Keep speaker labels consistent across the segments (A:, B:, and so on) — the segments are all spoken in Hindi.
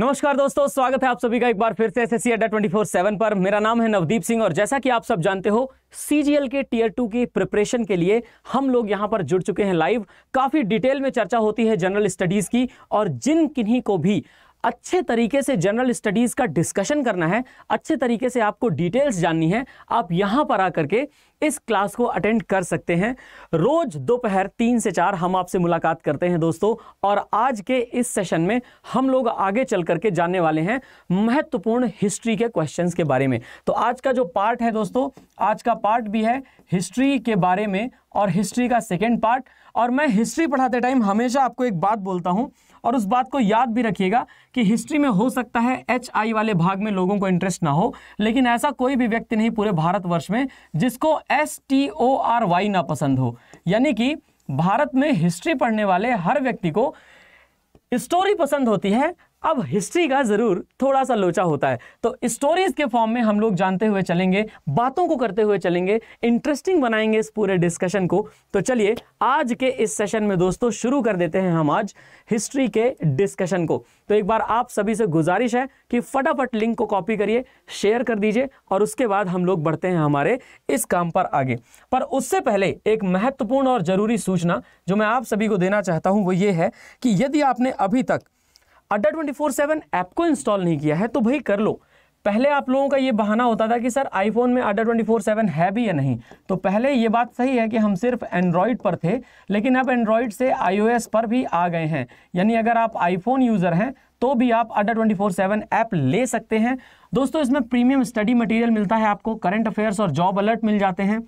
A: नमस्कार दोस्तों स्वागत है आप सभी का एक बार फिर से S S twenty four seven पर मेरा नाम है नवदीप सिंह और जैसा कि आप सब जानते हो सीजीएल के टीयर टू की प्रिपरेशन के लिए हम लोग यहां पर जुड़ चुके हैं लाइव काफ़ी डिटेल में चर्चा होती है जनरल स्टडीज़ की और जिन किन्हीं को भी अच्छे तरीके से जनरल स्टडीज़ का डिस्कशन करना है अच्छे तरीके से आपको डिटेल्स जाननी है आप यहाँ पर आकर के इस क्लास को अटेंड कर सकते हैं रोज़ दोपहर तीन से चार हम आपसे मुलाकात करते हैं दोस्तों और आज के इस सेशन में हम लोग आगे चल करके जानने वाले हैं महत्वपूर्ण हिस्ट्री के क्वेश्चन के बारे में तो आज का जो पार्ट है दोस्तों आज का पार्ट भी है हिस्ट्री के बारे में और हिस्ट्री का सेकेंड पार्ट और मैं हिस्ट्री पढ़ाते टाइम हमेशा आपको एक बात बोलता हूँ और उस बात को याद भी रखिएगा कि हिस्ट्री में हो सकता है एच आई वाले भाग में लोगों को इंटरेस्ट ना हो लेकिन ऐसा कोई भी व्यक्ति नहीं पूरे भारतवर्ष में जिसको S T O R Y ना पसंद हो यानी कि भारत में हिस्ट्री पढ़ने वाले हर व्यक्ति को स्टोरी पसंद होती है अब हिस्ट्री का ज़रूर थोड़ा सा लोचा होता है तो स्टोरीज के फॉर्म में हम लोग जानते हुए चलेंगे बातों को करते हुए चलेंगे इंटरेस्टिंग बनाएंगे इस पूरे डिस्कशन को तो चलिए आज के इस सेशन में दोस्तों शुरू कर देते हैं हम आज हिस्ट्री के डिस्कशन को तो एक बार आप सभी से गुजारिश है कि फटाफट लिंक को कॉपी करिए शेयर कर दीजिए और उसके बाद हम लोग बढ़ते हैं हमारे इस काम पर आगे पर उससे पहले एक महत्वपूर्ण और ज़रूरी सूचना जो मैं आप सभी को देना चाहता हूँ वो ये है कि यदि आपने अभी तक Adda twenty four seven app को इंस्टॉल नहीं किया है तो भाई कर लो पहले आप लोगों का ये बहाना होता था कि सर आईफोन में अड्डा ट्वेंटी फोर सेवन है भी या नहीं तो पहले ये बात सही है कि हम सिर्फ एंड्रॉयड पर थे लेकिन अब एंड्रॉयड से आईओएस पर भी आ गए हैं यानी अगर आप आईफोन यूज़र हैं तो भी आप अड्डा ट्वेंटी फोर सेवन ऐप ले सकते हैं दोस्तों इसमें प्रीमियम स्टडी मटेरियल मिलता है आपको करंट अफेयर्स और जॉब अलर्ट मिल जाते हैं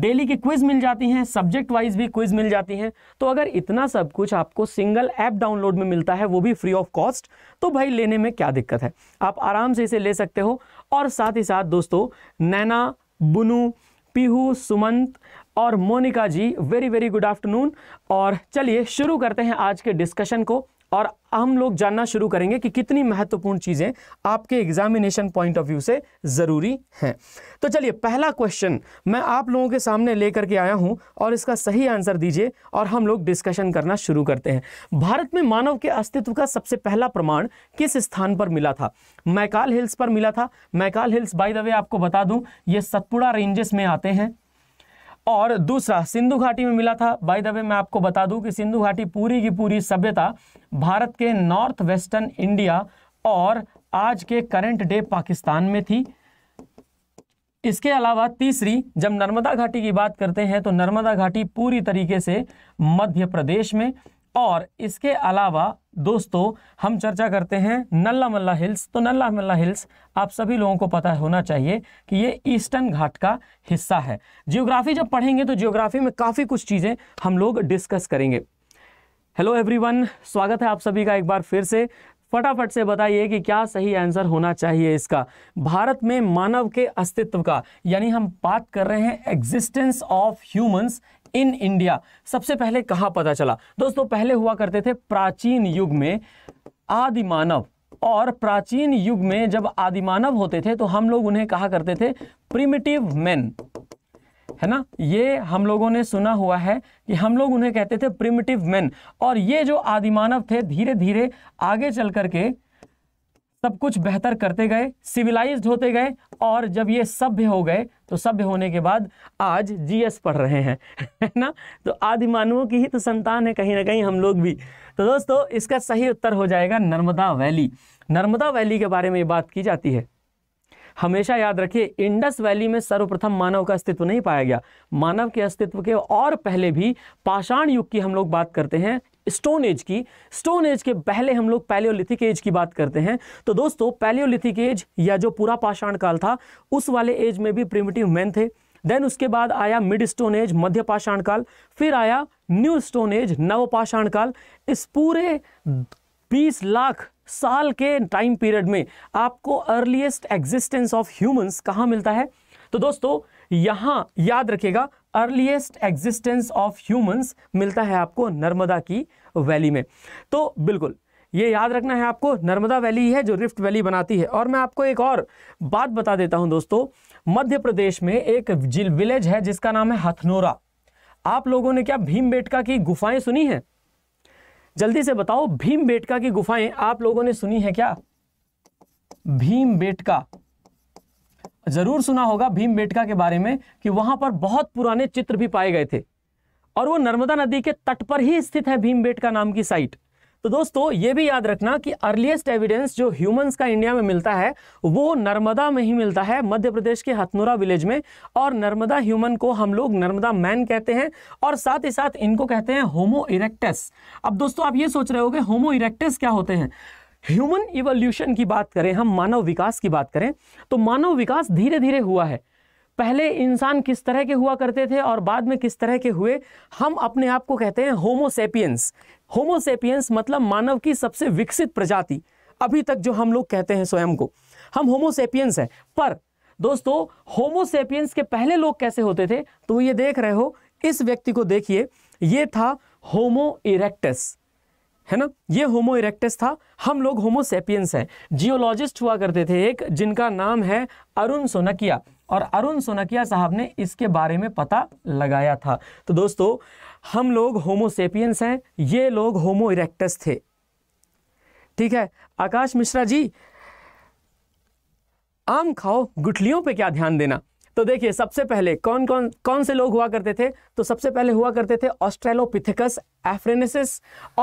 A: डेली की क्विज मिल जाती हैं सब्जेक्ट वाइज भी क्विज मिल जाती हैं तो अगर इतना सब कुछ आपको सिंगल ऐप डाउनलोड में मिलता है वो भी फ्री ऑफ कॉस्ट तो भाई लेने में क्या दिक्कत है आप आराम से इसे ले सकते हो और साथ ही साथ दोस्तों नैना बुनू पीहू सुमंत और Monika ji very very good afternoon और चलिए शुरू करते हैं आज के डिस्कशन को और हम लोग जानना शुरू करेंगे कि कितनी महत्वपूर्ण चीज़ें आपके एग्जामिनेशन पॉइंट ऑफ व्यू से ज़रूरी हैं तो चलिए पहला क्वेश्चन मैं आप लोगों के सामने लेकर के आया हूं और इसका सही आंसर दीजिए और हम लोग डिस्कशन करना शुरू करते हैं भारत में मानव के अस्तित्व का सबसे पहला प्रमाण किस स्थान पर मिला था मैकाल हिल्स पर मिला था Maikal hills by the way आपको बता दूँ ये सतपुड़ा रेंजेस में आते हैं और दूसरा सिंधु घाटी में मिला था बाय द वे मैं आपको बता दूं कि सिंधु घाटी पूरी की पूरी सभ्यता भारत के नॉर्थ वेस्टर्न इंडिया और आज के करंट डे पाकिस्तान में थी इसके अलावा तीसरी जब नर्मदा घाटी की बात करते हैं तो नर्मदा घाटी पूरी तरीके से मध्य प्रदेश में और इसके अलावा दोस्तों हम चर्चा करते हैं नल्ला मल्ला हिल्स तो नल्ला मल्ला हिल्स आप सभी लोगों को पता होना चाहिए कि ये ईस्टर्न घाट का हिस्सा है जियोग्राफी जब पढ़ेंगे तो जियोग्राफी में काफ़ी कुछ चीज़ें हम लोग डिस्कस करेंगे हेलो एवरीवन स्वागत है आप सभी का एक बार फिर से फटाफट से बताइए कि क्या सही आंसर होना चाहिए इसका भारत में मानव के अस्तित्व का यानी हम बात कर रहे हैं existence of humans in India सबसे पहले कहां पता चला दोस्तों पहले हुआ करते थे प्राचीन युग में आदि मानव और प्राचीन युग में जब आदि मानव होते थे तो हम लोग उन्हें कहा करते थे प्रिमिटिव मैन है ना ये हम लोगों ने सुना हुआ है कि हम लोग उन्हें कहते थे प्रिमिटिव मैन और ये जो आदि मानव थे धीरे धीरे आगे चल करके सब कुछ बेहतर करते गए सिविलाइज्ड होते गए और जब ये सभ्य हो गए तो सभ्य होने के बाद आज जीएस पढ़ रहे हैं है ना तो आदिमानवों की ही तो संतान है कहीं ना कहीं हम लोग भी तो दोस्तों इसका सही उत्तर हो जाएगा नर्मदा वैली नर्मदा वैली के बारे में ये बात की जाती है हमेशा याद रखिए इंडस वैली में सर्वप्रथम मानव का अस्तित्व नहीं पाया गया मानव के अस्तित्व के और पहले भी पाषाण युग की हम लोग बात करते हैं स्टोन एज की स्टोन एज के पहले हम लोग पैलियोलिथिक एज की बात करते हैं तो दोस्तों पैलियोलिथिक एज या जो पूरा पाषाण काल था उस वाले एज में भी प्रिमिटिव मैन थे देन उसके बाद आया मिड स्टोन एज मध्य पाषाण काल फिर आया न्यू स्टोन एज नव पाषाण काल इस पूरे 20 लाख साल के टाइम पीरियड में आपको अर्लीस्ट एग्जिस्टेंस ऑफ ह्यूमंस कहाँ मिलता है तो दोस्तों यहाँ याद रखेगा अर्लीस्ट एग्जिस्टेंस ऑफ ह्यूमंस मिलता है आपको नर्मदा की वैली में तो बिल्कुल ये याद रखना है आपको नर्मदा वैली है जो रिफ्ट वैली बनाती है और मैं आपको एक और बात बता देता हूं दोस्तों मध्य प्रदेश में एक जिल विलेज है जिसका नाम है हथनोरा आप लोगों ने क्या बेटका की गुफाएं सुनी है जल्दी से बताओ बेटका की गुफाएं आप लोगों ने सुनी है क्या भीम बेटका ज़रूर सुना होगा भीम बेटका के बारे में कि वहां पर बहुत पुराने चित्र भी पाए गए थे और वो नर्मदा नदी के तट पर ही स्थित है भीम बेटका नाम की साइट तो दोस्तों ये भी याद रखना कि अर्लीस्ट एविडेंस जो ह्यूमंस का इंडिया में मिलता है वो नर्मदा में ही मिलता है मध्य प्रदेश के हथनोरा विलेज में और नर्मदा ह्यूमन को हम लोग नर्मदा मैन कहते हैं और साथ ही साथ इनको कहते हैं होमो इरेक्टस अब दोस्तों आप ये सोच रहे होगे होमो इरेक्टस क्या होते हैं ह्यूमन इवोल्यूशन की बात करें हम मानव विकास की बात करें तो मानव विकास धीरे धीरे हुआ है पहले इंसान किस तरह के हुआ करते थे और बाद में किस तरह के हुए हम अपने आप को कहते हैं होमोसेपियंस होमोसेपियंस मतलब मानव की सबसे विकसित प्रजाति अभी तक जो हम लोग कहते हैं स्वयं को हम होमोसेपियंस हैं पर दोस्तों होमोसेपियंस के पहले लोग कैसे होते थे तो ये देख रहे हो इस व्यक्ति को देखिए ये था होमो इरेक्टस है ना ये होमो इरेक्टस था हम लोग होमोसेपियंस हैं जियोलॉजिस्ट हुआ करते थे एक जिनका नाम है अरुण सोनकिया और अरुण सोनकिया साहब ने इसके बारे में पता लगाया था तो दोस्तों हम लोग होमोसेपियंस हैं ये लोग होमो इरेक्टस थे ठीक है आकाश मिश्रा जी आम खाओ गुठलियों पे क्या ध्यान देना तो देखिए सबसे पहले कौन कौन कौन से लोग हुआ करते थे तो सबसे पहले हुआ करते थे ऑस्ट्रेलोपिथिकस एफ्रेनिसिस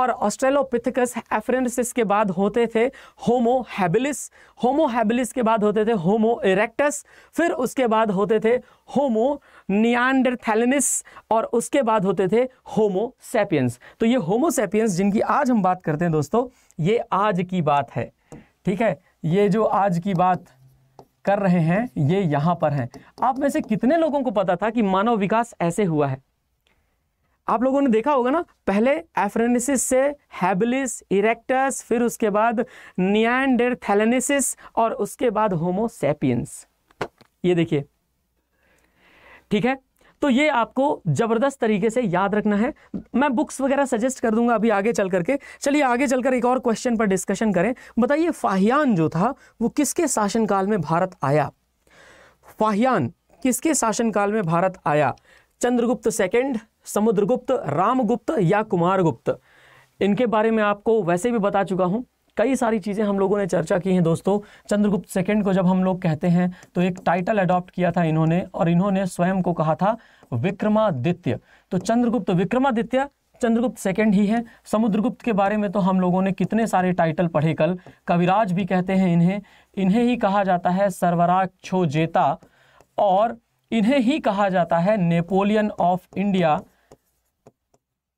A: और ऑस्ट्रेलोपिथिकस एफ्रेनिसिस के बाद होते थे होमो हैबिलिस होमो हैबिलिस के बाद होते थे होमो इरेक्टस फिर उसके बाद होते थे होमो नियांडरथैलिनिस और उसके बाद होते थे होमो सेपियंस तो ये होमो सेपियंस जिनकी आज हम बात करते हैं दोस्तों ये आज की बात है ठीक है ये जो आज की बात कर रहे हैं ये यहां पर हैं आप में से कितने लोगों को पता था कि मानव विकास ऐसे हुआ है आप लोगों ने देखा होगा ना पहले एफ्रेनिसिस से हैबिलिस इरेक्टस फिर उसके बाद नियंडेरथैलेनिसिस और उसके बाद होमोसेपियंस ये देखिए ठीक है तो ये आपको ज़बरदस्त तरीके से याद रखना है मैं बुक्स वगैरह सजेस्ट कर दूंगा अभी आगे चल करके चलिए आगे चलकर एक और क्वेश्चन पर डिस्कशन करें बताइए फाहियान जो था वो किसके शासनकाल में भारत आया फाहियान किसके शासनकाल में भारत आया चंद्रगुप्त सेकेंड समुद्रगुप्त रामगुप्त या कुमारगुप्त इनके बारे में आपको वैसे भी बता चुका हूँ कई सारी चीज़ें हम लोगों ने चर्चा की हैं दोस्तों चंद्रगुप्त सेकेंड को जब हम लोग कहते हैं तो एक टाइटल अडॉप्ट किया था इन्होंने और इन्होंने स्वयं को कहा था विक्रमादित्य तो चंद्रगुप्त विक्रमादित्य चंद्रगुप्त सेकंड ही है समुद्रगुप्त के बारे में तो हम लोगों ने कितने सारे टाइटल पढ़े कल कविराज भी कहते हैं इन्हें इन्हें ही कहा जाता है सर्वराक्षो जेता और इन्हें ही कहा जाता है Napoleon of India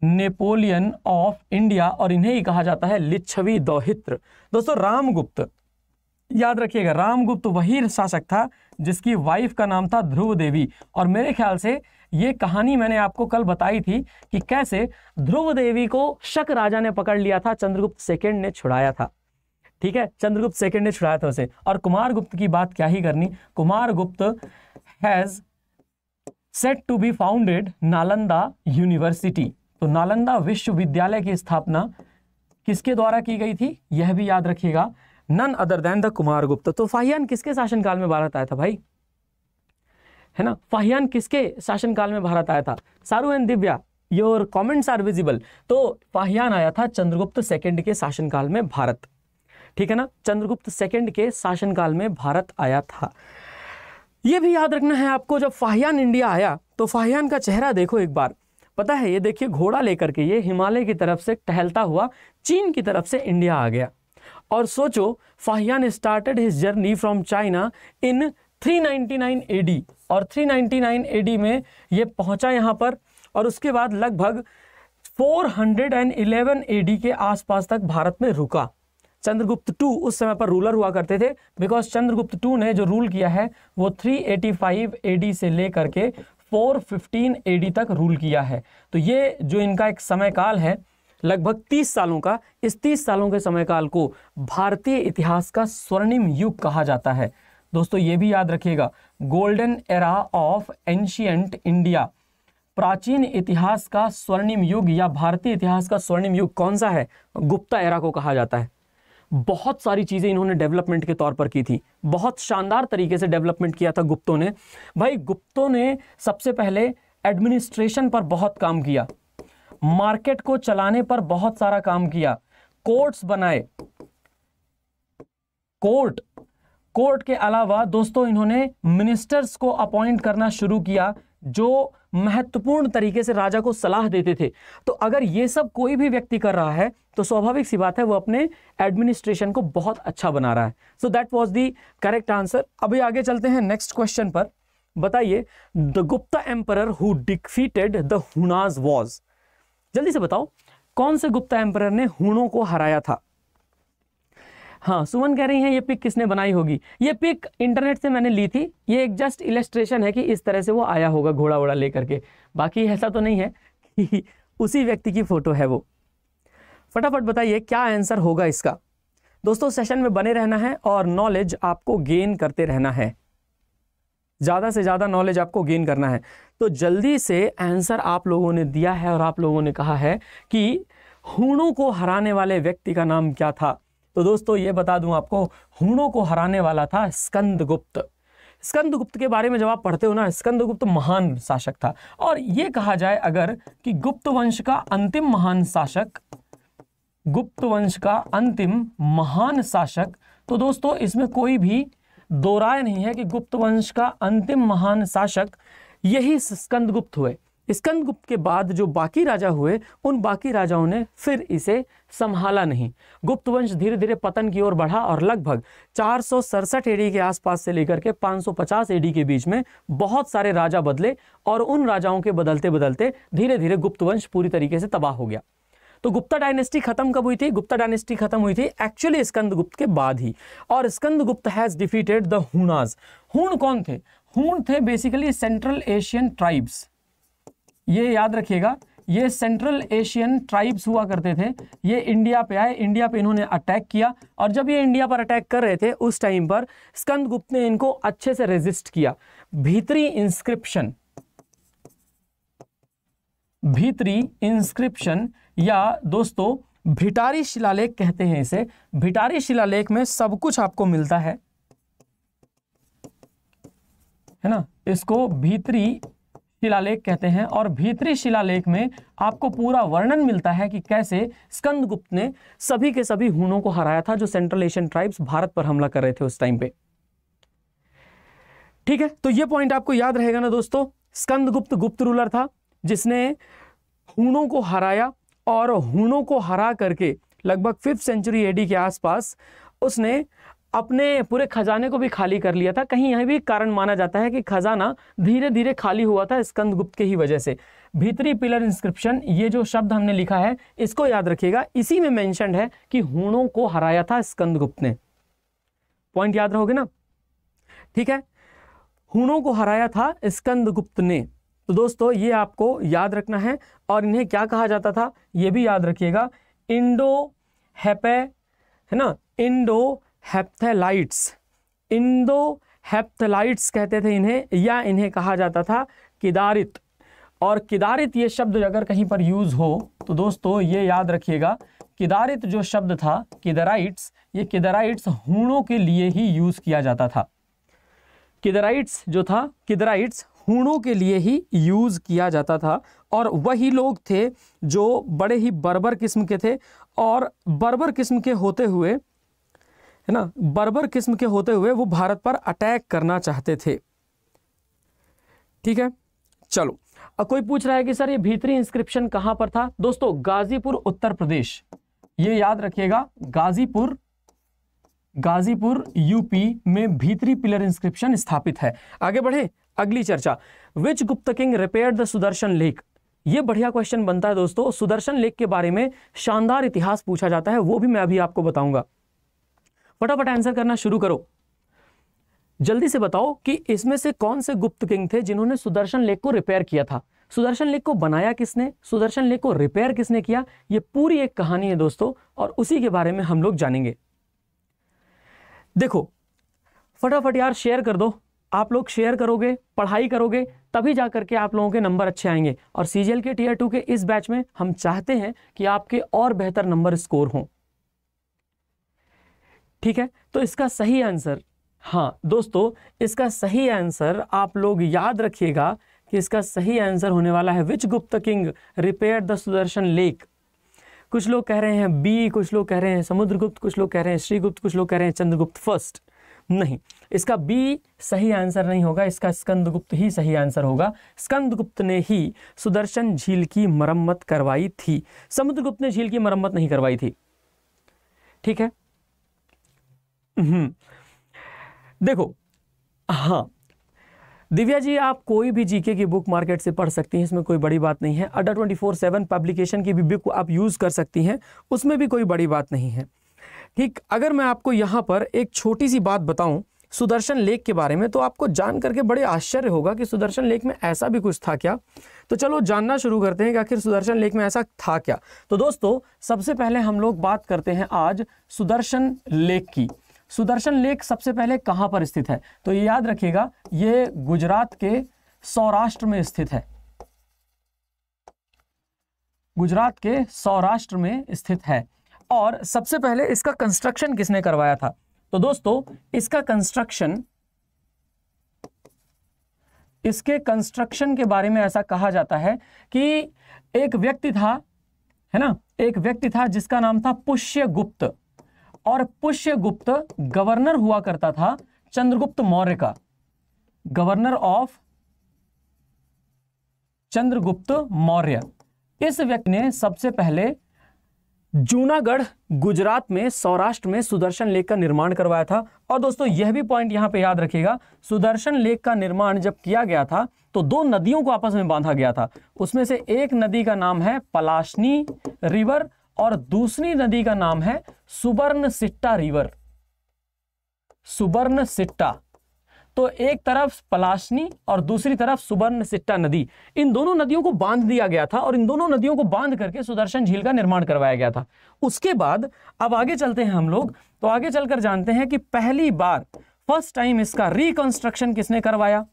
A: Napoleon of India और इन्हें ही कहा जाता है लिच्छवी दौहित्र दोस्तों रामगुप्त याद रखिएगा रामगुप्त वही शासक था जिसकी वाइफ का नाम था ध्रुव देवी और मेरे ख्याल से ये कहानी मैंने आपको कल बताई थी कि कैसे ध्रुव देवी को शक राजा ने पकड़ लिया था चंद्रगुप्त सेकेंड ने छुड़ाया था ठीक है चंद्रगुप्त सेकेंड ने छुड़ाया था उसे और कुमार गुप्त की बात क्या ही करनी Kumar Gupta has set to be founded Nalanda university तो नालंदा विश्वविद्यालय की स्थापना किसके द्वारा की गई थी यह भी याद रखिएगा none other than the Kumar Gupta तो फाहियान किसके शासनकाल में भारत आया था भाई है ना फाहियान किसके शासनकाल में भारत आया था सारू एन Divya your comments are visible तो फाहियान आया था चंद्रगुप्त सेकेंड के शासनकाल में भारत ठीक है ना चंद्रगुप्त सेकेंड के शासनकाल में भारत आया था यह भी याद रखना है आपको जब फाहियान इंडिया आया तो फाहियान का चेहरा देखो एक बार पता है ये देखिए घोड़ा लेकर के ये हिमालय की तरफ से टहलता हुआ चीन की तरफ से इंडिया आ गया और सोचो Fahien started his journey from China in 399 AD और 399 एडी में ये पहुंचा यहाँ पर और उसके बाद लगभग 411 एडी के आसपास तक भारत में रुका चंद्रगुप्त टू उस समय पर रूलर हुआ करते थे बिकॉज चंद्रगुप्त टू ने जो रूल किया है वो 385 एडी से लेकर के 415 एडी तक रूल किया है तो ये जो इनका एक समय काल है लगभग 30 सालों का इस 30 सालों के समय काल को भारतीय इतिहास का स्वर्णिम युग कहा जाता है दोस्तों ये भी याद रखिएगा golden era of ancient India प्राचीन इतिहास का स्वर्णिम युग या भारतीय इतिहास का स्वर्णिम युग कौन सा है गुप्ता एरा को कहा जाता है बहुत सारी चीज़ें इन्होंने डेवलपमेंट के तौर पर की थी बहुत शानदार तरीके से डेवलपमेंट किया था गुप्तों ने भाई गुप्तों ने सबसे पहले एडमिनिस्ट्रेशन पर बहुत काम किया मार्केट को चलाने पर बहुत सारा काम किया कोर्ट्स बनाए कोर्ट कोर्ट के अलावा दोस्तों इन्होंने मिनिस्टर्स को अपॉइंट करना शुरू किया जो महत्वपूर्ण तरीके से राजा को सलाह देते थे तो अगर ये सब कोई भी व्यक्ति कर रहा है तो स्वाभाविक सी बात है वो अपने एडमिनिस्ट्रेशन को बहुत अच्छा बना रहा है so that was the correct answer अभी आगे चलते हैं नेक्स्ट क्वेश्चन पर बताइए the Gupta emperor who defeated the Hunas was जल्दी से बताओ कौन से गुप्ता एम्पर ने हुनों को हराया था हाँ सुमन कह रही हैं ये पिक किसने बनाई होगी ये पिक इंटरनेट से मैंने ली थी ये एक जस्ट इलेस्ट्रेशन है कि इस तरह से वो आया होगा घोड़ा वोड़ा लेकर के बाकी ऐसा तो नहीं है कि उसी व्यक्ति की फ़ोटो है वो फटाफट बताइए क्या आंसर होगा इसका दोस्तों सेशन में बने रहना है और नॉलेज आपको गेन करते रहना है ज़्यादा से ज़्यादा नॉलेज आपको गेन करना है तो जल्दी से आंसर आप लोगों ने दिया है और आप लोगों ने कहा है कि हूणों को हराने वाले व्यक्ति का नाम क्या था तो दोस्तों ये बता दूं आपको हुनों को हराने वाला था स्कंदगुप्त स्कंदगुप्त के बारे में जब आप पढ़ते हो ना स्कंदगुप्त महान शासक था और ये कहा जाए अगर कि गुप्त वंश का अंतिम महान शासक गुप्त वंश का अंतिम महान शासक तो दोस्तों इसमें कोई भी दो नहीं है कि गुप्त वंश का अंतिम महान शासक यही स्कंदगुप्त हुए स्कंद गुप्त के बाद जो बाकी राजा हुए उन बाकी राजाओं ने फिर इसे संभाला नहीं गुप्त वंश धीरे धीरे पतन की ओर बढ़ा और लगभग चार सौ सड़सठ एडी के आसपास से लेकर के 550 एडी के बीच में बहुत सारे राजा बदले और उन राजाओं के बदलते बदलते धीरे धीरे गुप्त वंश पूरी तरीके से तबाह हो गया तो गुप्ता डायनेस्टी खत्म कब हुई थी गुप्ता डायनेस्टी खत्म हुई थी एक्चुअली स्कंद गुप्त के बाद ही और स्कंद गुप्त हैज डिफीटेड द हुनाज हुन कौन थे हुन थे बेसिकली सेंट्रल एशियन ट्राइब्स ये याद रखिएगा ये सेंट्रल एशियन ट्राइब्स हुआ करते थे ये इंडिया पे आए इंडिया पे इन्होंने अटैक किया और जब ये इंडिया पर अटैक कर रहे थे उस टाइम पर स्कंद गुप्त ने इनको अच्छे से रेजिस्ट किया भीतरी इंस्क्रिप्शन भीतरी इंस्क्रिप्शन या दोस्तों भिटारी शिलालेख कहते हैं इसे भिटारी शिलालेख में सब कुछ आपको मिलता है है ना इसको भीतरी शिलालेख कहते हैं और भीतरी शिलालेख में आपको पूरा वर्णन मिलता है कि कैसे स्कंदगुप्त ने सभी के सभी हुनों को हराया था जो सेंट्रल एशियन ट्राइब्स भारत पर हमला कर रहे थे उस टाइम पे ठीक है तो ये पॉइंट आपको याद रहेगा ना दोस्तों स्कंदगुप्त गुप्त रूलर था जिसने हुनों को हराया और हुनों को हरा करके लगभग फिफ्थ सेंचुरी एडी के आसपास उसने अपने पूरे खजाने को भी खाली कर लिया था कहीं यह भी कारण माना जाता है कि खजाना धीरे धीरे खाली हुआ था स्कंदगुप्त के ही वजह से भीतरी पिलर इंस्क्रिप्शन ये जो शब्द हमने लिखा है इसको याद रखिएगा इसी में मैंशन है कि हूणों को हराया था स्कंदगुप्त ने पॉइंट याद रहोगे ना ठीक है हूणों को हराया था स्कंदगुप्त ने तो दोस्तों ये आपको याद रखना है और इन्हें क्या कहा जाता था ये भी याद रखिएगा इंडो हैपे है ना इंडो हैप्थेलाइट्स इंदो हैप्थेलाइट्स कहते थे इन्हें या इन्हें कहा जाता था किदारित और किदारित ये शब्द अगर कहीं पर यूज़ हो तो दोस्तों ये याद रखिएगा किदारित जो शब्द था किदराइट्स ये किदराइट्स हूणों के लिए ही यूज़ किया जाता था किदराइट्स जो था किदराइट्स हूणों के लिए ही यूज़ किया जाता था और वही लोग थे जो बड़े ही बर्बर किस्म के थे और बर्बर किस्म के होते हुए है ना बर्बर किस्म के होते हुए वो भारत पर अटैक करना चाहते थे ठीक है चलो अब कोई पूछ रहा है कि सर ये भीतरी इंस्क्रिप्शन कहां पर था दोस्तों गाजीपुर उत्तर प्रदेश ये याद रखिएगा गाजीपुर गाजीपुर यूपी में भीतरी पिलर इंस्क्रिप्शन स्थापित है आगे बढ़े अगली चर्चा which Gupta king repair the Sudarshan lake ये बढ़िया क्वेश्चन बनता है दोस्तों सुदर्शन लेक के बारे में शानदार इतिहास पूछा जाता है वो भी मैं अभी आपको बताऊंगा फटाफट आंसर करना शुरू करो जल्दी से बताओ कि इसमें से कौन से गुप्त किंग थे जिन्होंने सुदर्शन लेक को रिपेयर किया था सुदर्शन लेक को बनाया किसने सुदर्शन लेक को रिपेयर किसने किया ये पूरी एक कहानी है दोस्तों और उसी के बारे में हम लोग जानेंगे देखो फटाफट यार शेयर कर दो आप लोग शेयर करोगे पढ़ाई करोगे तभी जा करके आप लोगों के नंबर अच्छे आएंगे और सीजीएल के टीयर टू के इस बैच में हम चाहते हैं कि आपके और बेहतर नंबर स्कोर हों ठीक है तो इसका सही आंसर हाँ दोस्तों इसका सही आंसर आप लोग याद रखिएगा कि इसका सही आंसर होने वाला है which Gupta king repair the Sudarshan lake कुछ लोग कह रहे हैं बी कुछ लोग कह रहे हैं समुद्रगुप्त कुछ लोग कह रहे हैं श्रीगुप्त कुछ लोग कह रहे हैं चंद्रगुप्त फर्स्ट नहीं इसका बी सही आंसर नहीं होगा इसका स्कंदगुप्त ही सही आंसर होगा स्कंदगुप्त ने ही सुदर्शन झील की मरम्मत करवाई थी समुद्रगुप्त ने झील की मरम्मत नहीं करवाई थी ठीक है हम्म। देखो हाँ दिव्या जी आप कोई भी जीके की बुक मार्केट से पढ़ सकती हैं इसमें कोई बड़ी बात नहीं है अड्डा ट्वेंटी फोर सेवन पब्लिकेशन की भी बुक आप यूज़ कर सकती हैं उसमें भी कोई बड़ी बात नहीं है ठीक अगर मैं आपको यहाँ पर एक छोटी सी बात बताऊँ सुदर्शन लेक के बारे में तो आपको जान करके बड़े आश्चर्य होगा कि सुदर्शन लेक में ऐसा भी कुछ था क्या तो चलो जानना शुरू करते हैं कि आखिर सुदर्शन लेक में ऐसा था क्या तो दोस्तों सबसे पहले हम लोग बात करते हैं आज सुदर्शन लेक की सुदर्शन लेक सबसे पहले कहां पर स्थित है तो ये याद रखिएगा ये गुजरात के सौराष्ट्र में स्थित है गुजरात के सौराष्ट्र में स्थित है और सबसे पहले इसका कंस्ट्रक्शन किसने करवाया था तो दोस्तों इसका कंस्ट्रक्शन इसके कंस्ट्रक्शन के बारे में ऐसा कहा जाता है कि एक व्यक्ति था है ना एक व्यक्ति था जिसका नाम था पुष्य गुप्त और पुष्यगुप्त गवर्नर हुआ करता था चंद्रगुप्त मौर्य का गवर्नर ऑफ चंद्रगुप्त मौर्य इस व्यक्ति ने सबसे पहले जूनागढ़ गुजरात में सौराष्ट्र में सुदर्शन लेक का निर्माण करवाया था और दोस्तों यह भी पॉइंट यहां पे याद रखिएगा सुदर्शन लेक का निर्माण जब किया गया था तो दो नदियों को आपस में बांधा गया था उसमें से एक नदी का नाम है पलाशनी रिवर और दूसरी नदी का नाम है सुबर्ण सिट्टा रिवर सुबर्ण सिट्टा तो एक तरफ पलाशनी और दूसरी तरफ सुबर्ण सिट्टा नदी इन दोनों नदियों को बांध दिया गया था और इन दोनों नदियों को बांध करके सुदर्शन झील का निर्माण करवाया गया था उसके बाद अब आगे चलते हैं हम लोग तो आगे चलकर जानते हैं कि पहली बार फर्स्ट टाइम इसका रिकंस्ट्रक्शन किसने करवाया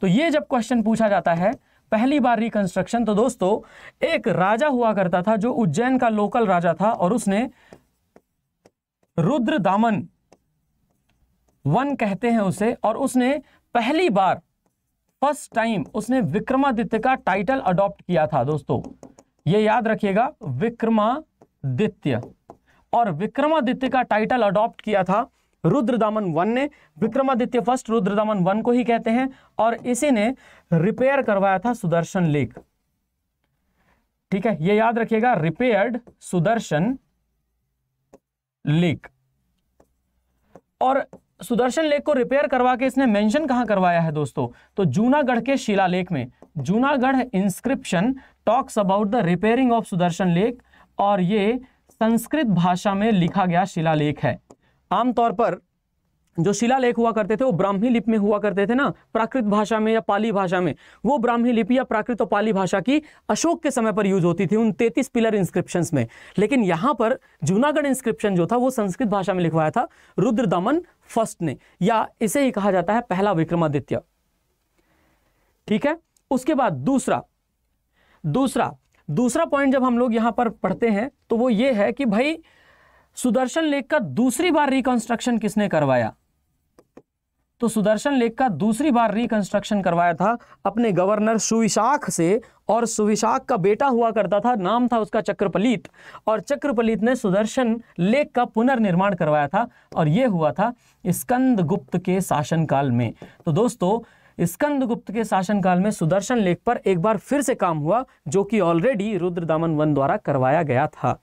A: तो ये जब क्वेश्चन पूछा जाता है पहली बार रिकंस्ट्रक्शन तो दोस्तों एक राजा हुआ करता था जो उज्जैन का लोकल राजा था और उसने रुद्र दामन वन कहते हैं उसे और उसने पहली बार फर्स्ट टाइम उसने विक्रमादित्य का टाइटल अडॉप्ट किया था दोस्तों ये याद रखिएगा विक्रमादित्य और विक्रमादित्य का टाइटल अडॉप्ट किया था रुद्रदामन वन ने विक्रमादित्य फर्स्ट रुद्रदामन वन को ही कहते हैं और इसी ने रिपेयर करवाया था सुदर्शन लेक ठीक है ये याद रखिएगा रिपेयर्ड सुदर्शन लेक और सुदर्शन लेक को रिपेयर करवा के इसने मेंशन कहां करवाया है दोस्तों तो जूनागढ़ के शिला लेख में Junagadh inscription talks about the repairing of Sudarshan lake और ये संस्कृत भाषा में लिखा गया शिलालेख है आमतौर पर जो शिलालेख हुआ करते थे वो ब्राह्मी लिपि में हुआ करते थे ना प्राकृत भाषा में या पाली भाषा में वो ब्राह्मी लिपि या प्राकृत और पाली भाषा की अशोक के समय पर यूज होती थी उन तैतीस पिलर इंस्क्रिप्शन में लेकिन यहां पर जूनागढ़ इंस्क्रिप्शन जो था वो संस्कृत भाषा में लिखवाया था रुद्र दमन फर्स्ट ने या इसे ही कहा जाता है पहला विक्रमादित्य ठीक है उसके बाद दूसरा दूसरा दूसरा पॉइंट जब हम लोग यहां पर पढ़ते हैं तो वो ये है कि भाई सुदर्शन लेख का दूसरी बार रिकंस्ट्रक्शन किसने करवाया तो सुदर्शन लेक का दूसरी बार रिकंस्ट्रक्शन करवाया था अपने गवर्नर सुविशाख से और सुविशाख का बेटा हुआ करता था नाम था उसका चक्रपलीत और चक्रपलीत ने सुदर्शन लेक का पुनर्निर्माण करवाया था और यह हुआ था गुप्त के शासनकाल में तो दोस्तों स्कंद गुप्त के शासनकाल में सुदर्शन लेक पर एक बार फिर से काम हुआ जो कि ऑलरेडी दामन वन द्वारा करवाया गया था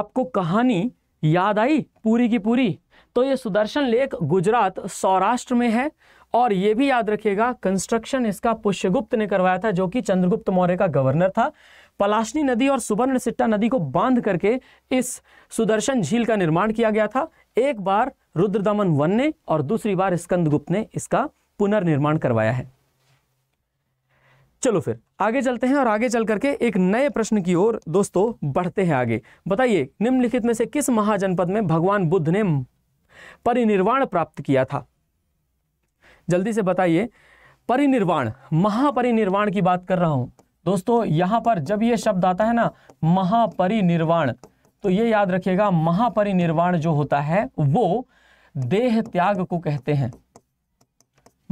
A: आपको कहानी याद आई पूरी की पूरी तो ये सुदर्शन लेक गुजरात सौराष्ट्र में है और ये भी याद रखिएगा कंस्ट्रक्शन इसका पुष्यगुप्त ने करवाया था जो कि चंद्रगुप्त मौर्य का गवर्नर था पलाशनी नदी और सुवर्ण सिट्टा नदी को बांध करके इस सुदर्शन झील का निर्माण किया गया था एक बार रुद्रदमन वन ने और दूसरी बार स्कंदगुप्त ने इसका पुनर्निर्माण करवाया है चलो फिर आगे चलते हैं और आगे चल करके एक नए प्रश्न की ओर दोस्तों बढ़ते हैं आगे बताइए निम्नलिखित में से किस महाजनपद में भगवान बुद्ध ने परिनिर्वाण प्राप्त किया था जल्दी से बताइए परिनिर्वाण महापरिनिर्वाण की बात कर रहा हूं दोस्तों यहां पर जब यह शब्द आता है ना महापरिनिर्वाण तो यह याद रखिएगा महापरिनिर्वाण जो होता है वो देह त्याग को कहते हैं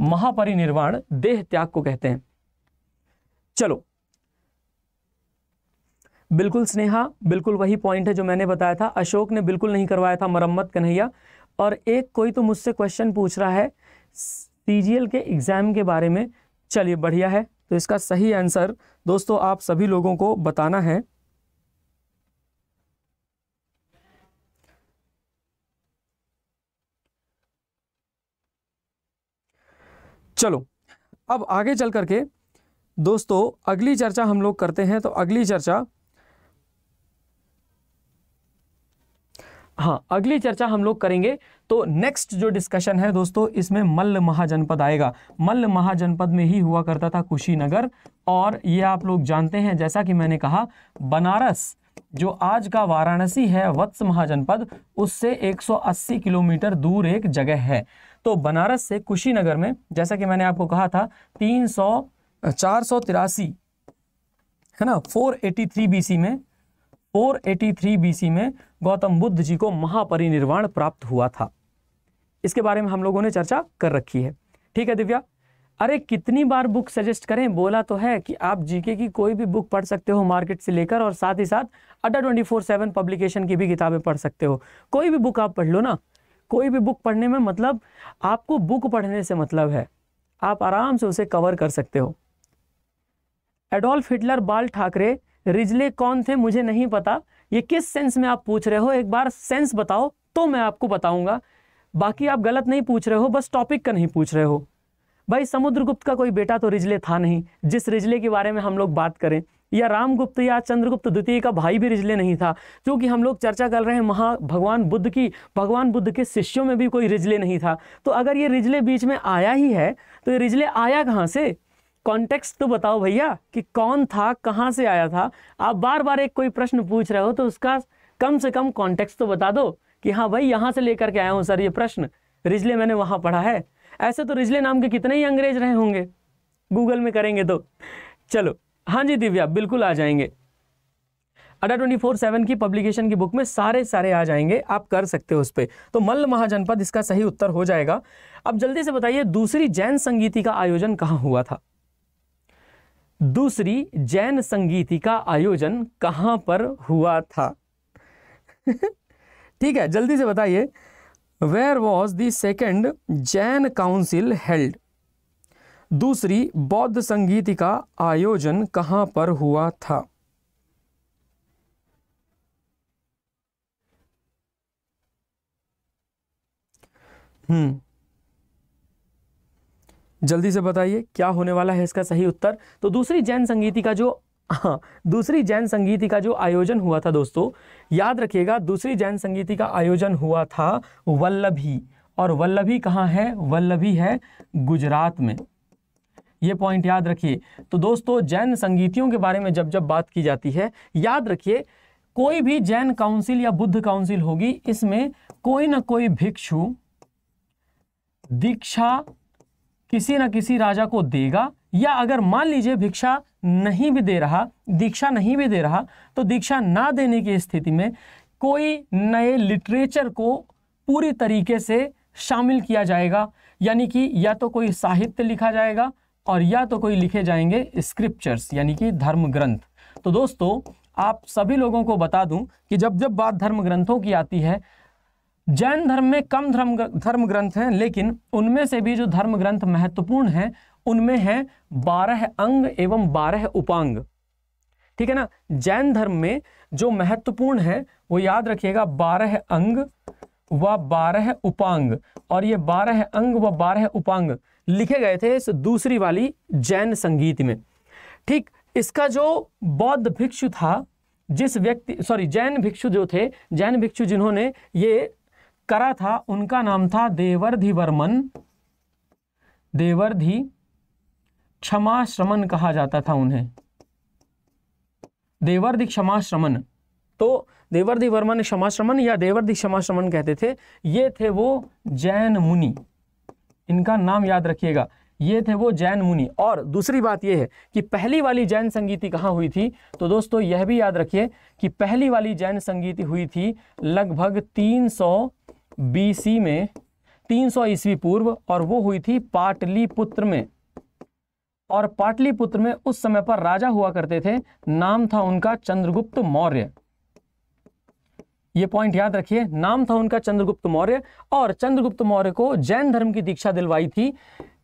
A: महापरिनिर्वाण देह त्याग को कहते हैं चलो बिल्कुल स्नेहा बिल्कुल वही पॉइंट है जो मैंने बताया था अशोक ने बिल्कुल नहीं करवाया था मरम्मत कन्हैया और एक कोई तो मुझसे क्वेश्चन पूछ रहा है सी के एग्ज़ाम के बारे में चलिए बढ़िया है तो इसका सही आंसर दोस्तों आप सभी लोगों को बताना है चलो अब आगे चल करके दोस्तों अगली चर्चा हम लोग करते हैं तो अगली चर्चा हाँ अगली चर्चा हम लोग करेंगे तो नेक्स्ट जो डिस्कशन है दोस्तों इसमें मल्ल महाजनपद आएगा मल्ल महाजनपद में ही हुआ करता था कुशीनगर और ये आप लोग जानते हैं जैसा कि मैंने कहा बनारस जो आज का वाराणसी है वत्स महाजनपद उससे 180 किलोमीटर दूर एक जगह है तो बनारस से कुशीनगर में जैसा कि मैंने आपको कहा था तीन सौ चार सौ तिरासी है ना फोर एटी में 483 बीसी में गौतम बुद्ध जी को महापरिनिर्वाण प्राप्त हुआ था इसके बारे में हम लोगों ने चर्चा कर रखी है ठीक है दिव्या अरे कितनी बार बुक सजेस्ट करें बोला तो है कि आप जीके की कोई भी बुक पढ़ सकते हो मार्केट से लेकर और साथ ही साथ अड्डा ट्वेंटी फोर सेवन पब्लिकेशन की भी किताबें पढ़ सकते हो कोई भी बुक आप पढ़ लो ना कोई भी बुक पढ़ने में मतलब आपको बुक पढ़ने से मतलब है आप आराम से उसे कवर कर सकते हो एडोल्फ हिटलर बाल ठाकरे रिजले कौन थे मुझे नहीं पता ये किस सेंस में आप पूछ रहे हो एक बार सेंस बताओ तो मैं आपको बताऊंगा बाकी आप गलत नहीं पूछ रहे हो बस टॉपिक का नहीं पूछ रहे हो भाई समुद्रगुप्त का कोई बेटा तो रिजले था नहीं जिस रिजले के बारे में हम लोग बात करें या रामगुप्त या चंद्रगुप्त द्वितीय का भाई भी रिजले नहीं था क्योंकि हम लोग चर्चा कर रहे हैं महा भगवान बुद्ध की भगवान बुद्ध के शिष्यों में भी कोई रिजले नहीं था तो अगर ये रिजले बीच में आया ही है तो ये रिजले आया कहाँ से कॉन्टेक्स्ट तो बताओ भैया कि कौन था कहाँ से आया था आप बार बार एक कोई प्रश्न पूछ रहे हो तो उसका कम से कम कॉन्टेक्स्ट तो बता दो कि हाँ भाई यहाँ से लेकर के आया हूँ सर ये प्रश्न रिजले मैंने वहाँ पढ़ा है ऐसे तो रिजले नाम के कितने ही अंग्रेज रहे होंगे गूगल में करेंगे तो चलो हाँ जी दिव्या बिल्कुल आ जाएंगे अडा ट्वेंटी फोर सेवन की पब्लिकेशन की बुक में सारे सारे आ जाएंगे आप कर सकते हो उस पर तो मल्ल महाजनपद इसका सही उत्तर हो जाएगा अब जल्दी से बताइए दूसरी जैन संगीति का आयोजन कहाँ हुआ था दूसरी जैन संगीति का आयोजन कहां पर हुआ था ठीक है जल्दी से बताइए where was the second Jain council held दूसरी बौद्ध संगीति का आयोजन कहां पर हुआ था हम्म जल्दी से बताइए क्या होने वाला है इसका सही उत्तर तो दूसरी जैन संगीति का जो हाँ दूसरी जैन संगीति का जो आयोजन हुआ था दोस्तों याद रखिएगा दूसरी जैन संगीति का आयोजन हुआ था वल्लभी और वल्लभी कहाँ है वल्लभी है गुजरात में ये पॉइंट याद रखिए तो दोस्तों जैन संगीतियों के बारे में जब जब बात की जाती है याद रखिए कोई भी जैन काउंसिल या बुद्ध काउंसिल होगी इसमें कोई ना कोई भिक्षु दीक्षा किसी न किसी राजा को देगा या अगर मान लीजिए भिक्षा नहीं भी दे रहा दीक्षा नहीं भी दे रहा तो दीक्षा ना देने की स्थिति में कोई नए लिटरेचर को पूरी तरीके से शामिल किया जाएगा यानी कि या तो कोई साहित्य लिखा जाएगा और या तो कोई लिखे जाएंगे स्क्रिप्चर्स यानी कि धर्म ग्रंथ तो दोस्तों आप सभी लोगों को बता दूं कि जब जब बात धर्म ग्रंथों की आती है जैन धर्म में कम धर्म धर्म ग्रंथ हैं लेकिन उनमें से भी जो धर्म ग्रंथ महत्वपूर्ण हैं उनमें हैं बारह अंग एवं बारह उपांग ठीक है ना जैन धर्म में जो महत्वपूर्ण है वो याद रखिएगा बारह अंग व बारह उपांग और ये बारह अंग व बारह उपांग लिखे गए थे इस दूसरी वाली जैन संगीत में ठीक इसका जो बौद्ध भिक्षु था जिस व्यक्ति सॉरी जैन भिक्षु जो थे जैन भिक्षु जिन्होंने ये करा था उनका नाम था देवर्धि वर्मन देवर्धि क्षमाश्रमन कहा जाता था उन्हें देवर्धि क्षमाश्रमन तो देवर्धि वर्मन क्षमाश्रमन या देवर्धि क्षमाश्रमन कहते थे ये थे वो जैन मुनि इनका नाम याद रखिएगा ये थे वो जैन मुनि और दूसरी बात ये है कि पहली वाली जैन संगीति कहाँ हुई थी तो दोस्तों यह भी याद रखिए कि पहली वाली जैन संगीति हुई थी लगभग तीन सौ बीसी में 300 ईस्वी पूर्व और वो हुई थी पाटलिपुत्र में और पाटलिपुत्र में उस समय पर राजा हुआ करते थे नाम था उनका चंद्रगुप्त मौर्य ये पॉइंट याद रखिए नाम था उनका चंद्रगुप्त मौर्य और चंद्रगुप्त मौर्य को जैन धर्म की दीक्षा दिलवाई थी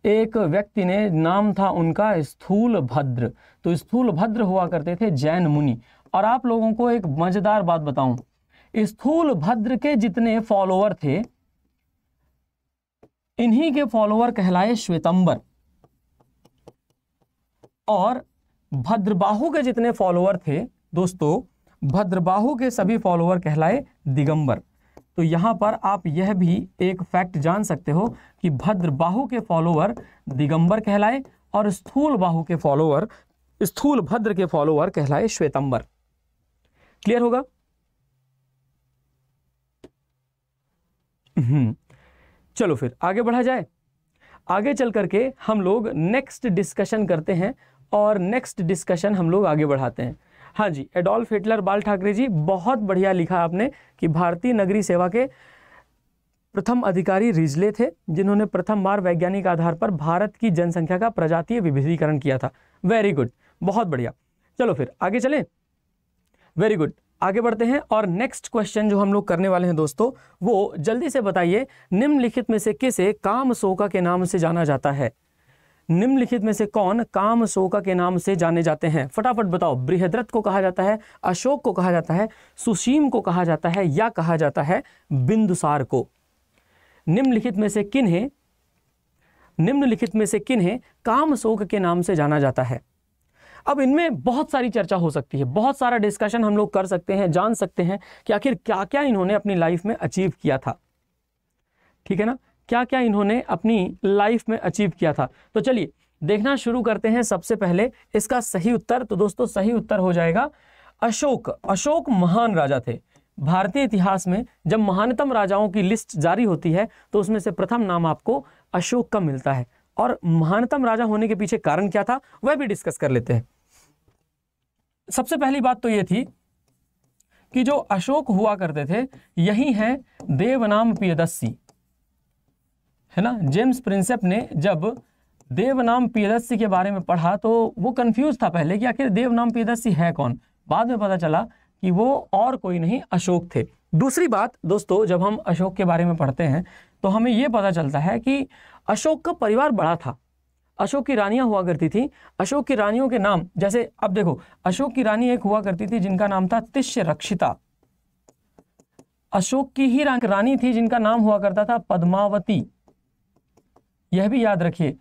A: एक व्यक्ति ने नाम था उनका स्थूल भद्र तो स्थूल भद्र हुआ करते थे जैन मुनि और आप लोगों को एक मजेदार बात बताऊं स्थूल भद्र के जितने फॉलोअर थे इन्हीं के फॉलोअर कहलाए श्वेतंबर और भद्रबाहु के जितने फॉलोअर थे दोस्तों भद्रबाहु के सभी फॉलोअर कहलाए दिगंबर तो यहां पर आप यह भी एक फैक्ट जान सकते हो कि भद्रबाहु के फॉलोअर दिगंबर कहलाए और स्थूल बाहु के फॉलोअर स्थूल भद्र के फॉलोअर कहलाए श्वेतंबर क्लियर होगा हम्म। चलो फिर आगे बढ़ा जाए आगे चल करके हम लोग नेक्स्ट डिस्कशन करते हैं और नेक्स्ट डिस्कशन हम लोग आगे बढ़ाते हैं हाँ जी एडोल्फ हिटलर बाल ठाकरे जी बहुत बढ़िया लिखा आपने कि भारतीय नगरी सेवा के प्रथम अधिकारी रिजले थे जिन्होंने प्रथम बार वैज्ञानिक आधार पर भारत की जनसंख्या का प्रजातीय विभेदीकरण किया था वेरी गुड बहुत बढ़िया चलो फिर आगे चलें वेरी गुड आगे बढ़ते हैं और नेक्स्ट क्वेश्चन जो हम लोग करने वाले हैं दोस्तों वो जल्दी से बताइए निम्नलिखित में से किसे काम सोका के नाम से जाना जाता है निम्नलिखित में से कौन काम सोका के नाम से जाने जाते हैं फटाफट बताओ बृहद्रथ को कहा जाता है अशोक को कहा जाता है सुशीम को कहा जाता है या कहा जाता है बिंदुसार को निम्नलिखित में से किन्हें निम्नलिखित में से किन्हें काम शोक के नाम से जाना जाता है अब इनमें बहुत सारी चर्चा हो सकती है बहुत सारा डिस्कशन हम लोग कर सकते हैं जान सकते हैं कि आखिर क्या क्या इन्होंने अपनी लाइफ में अचीव किया था ठीक है ना क्या क्या इन्होंने अपनी लाइफ में अचीव किया था तो चलिए देखना शुरू करते हैं सबसे पहले इसका सही उत्तर तो दोस्तों सही उत्तर हो जाएगा अशोक अशोक महान राजा थे भारतीय इतिहास में जब महानतम राजाओं की लिस्ट जारी होती है तो उसमें से प्रथम नाम आपको अशोक का मिलता है और महानतम राजा होने के पीछे कारण क्या था वह भी डिस्कस कर लेते हैं सबसे पहली बात तो ये थी कि जो अशोक हुआ करते थे यही है देवनाम पियदस्सी है ना जेम्स प्रिंसेप ने जब देवनाम पियदस्सी के बारे में पढ़ा तो वो कंफ्यूज था पहले कि आखिर देवनाम पियदस्सी है कौन बाद में पता चला कि वो और कोई नहीं अशोक थे दूसरी बात दोस्तों जब हम अशोक के बारे में पढ़ते हैं तो हमें यह पता चलता है कि अशोक का परिवार बड़ा था अशोक की रानियां हुआ करती थी अशोक की रानियों के नाम जैसे अब देखो अशोक की रानी एक हुआ करती थी जिनका नाम था तिश्य रक्षिता अशोक की ही रानी थी जिनका नाम हुआ करता था पद्मावती यह भी याद रखिए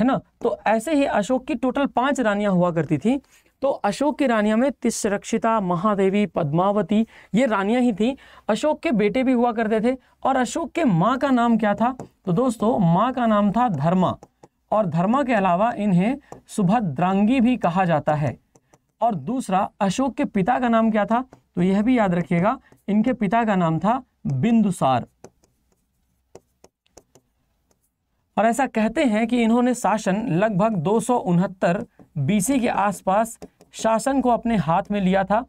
A: है ना तो ऐसे ही अशोक की टोटल पांच रानियां हुआ करती थी तो अशोक की रानियां में रक्षिता महादेवी पद्मावती ये रानियां ही थी अशोक के बेटे भी हुआ करते थे और अशोक के माँ का नाम क्या था तो दोस्तों माँ का नाम था धर्मा और धर्मा के अलावा इन्हें सुभद्रांगी भी कहा जाता है और दूसरा अशोक के पिता का नाम क्या था तो यह भी याद रखिएगा इनके पिता का नाम था बिंदुसार और ऐसा कहते हैं कि इन्होंने शासन लगभग दो सौ बीसी के आसपास शासन को अपने हाथ में लिया था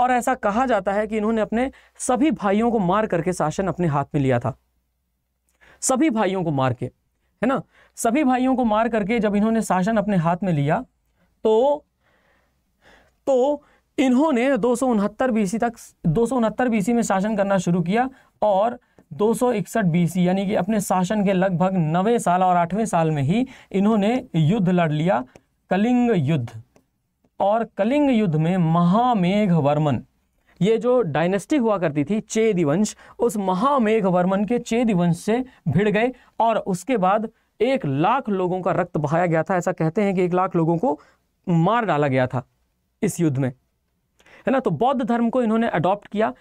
A: और ऐसा कहा जाता है कि इन्होंने अपने सभी भाइयों को मार करके शासन अपने हाथ में लिया था सभी भाइयों को मार के है ना सभी भाइयों को मार करके जब इन्होंने शासन अपने हाथ में लिया तो तो इन्होंने दो सौ बीसी तक दो सौ बीसी में शासन करना शुरू किया और दो सौ इकसठ बीसी यानी कि अपने शासन के लगभग नवे साल और आठवें साल में ही इन्होंने युद्ध लड़ लिया कलिंग युद्ध और कलिंग युद्ध में महामेघ वर्मन ये जो डायनेस्टी हुआ करती थी चेदी वंश उस महामेघ वर्मन के चेदी वंश से भिड़ गए और उसके बाद एक लाख लोगों का रक्त बहाया गया था ऐसा कहते हैं कि एक लाख लोगों को मार डाला गया था इस युद्ध में है ना तो बौद्ध धर्म को इन्होंने अडॉप्ट किया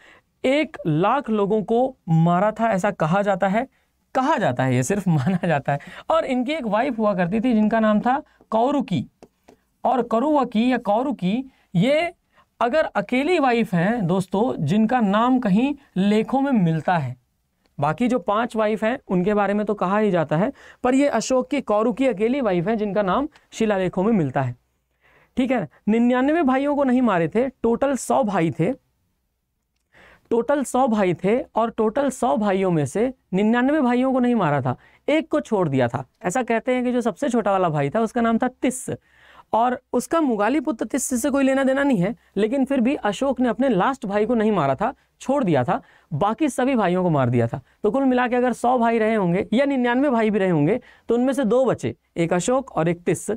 A: एक लाख लोगों को मारा था ऐसा कहा जाता है कहा जाता है ये सिर्फ माना जाता है और इनकी एक वाइफ हुआ करती थी जिनका नाम था कौरुकी और करुवकी या कौरुकी ये अगर अकेली वाइफ हैं दोस्तों जिनका नाम कहीं लेखों में मिलता है बाकी जो पांच वाइफ हैं उनके बारे में तो कहा ही जाता है पर ये अशोक की कौरु की अकेली वाइफ है जिनका नाम शिलालेखों में मिलता है ठीक है निन्यानवे भाइयों को नहीं मारे थे टोटल सौ भाई थे टोटल सौ भाई थे और टोटल सौ भाइयों में से निन्यानवे भाइयों को नहीं मारा था एक को छोड़ दिया था ऐसा कहते हैं कि जो सबसे छोटा वाला भाई था उसका नाम था तिस और उसका मुगाली पुत्र तिस्स तो से कोई लेना देना नहीं है लेकिन फिर भी अशोक ने अपने लास्ट भाई को नहीं मारा था छोड़ दिया था बाकी सभी भाइयों को मार दिया था तो कुल मिला के अगर सौ भाई रहे होंगे या निन्यानवे भाई भी रहे होंगे तो उनमें से दो बचे एक अशोक और एक तिस्स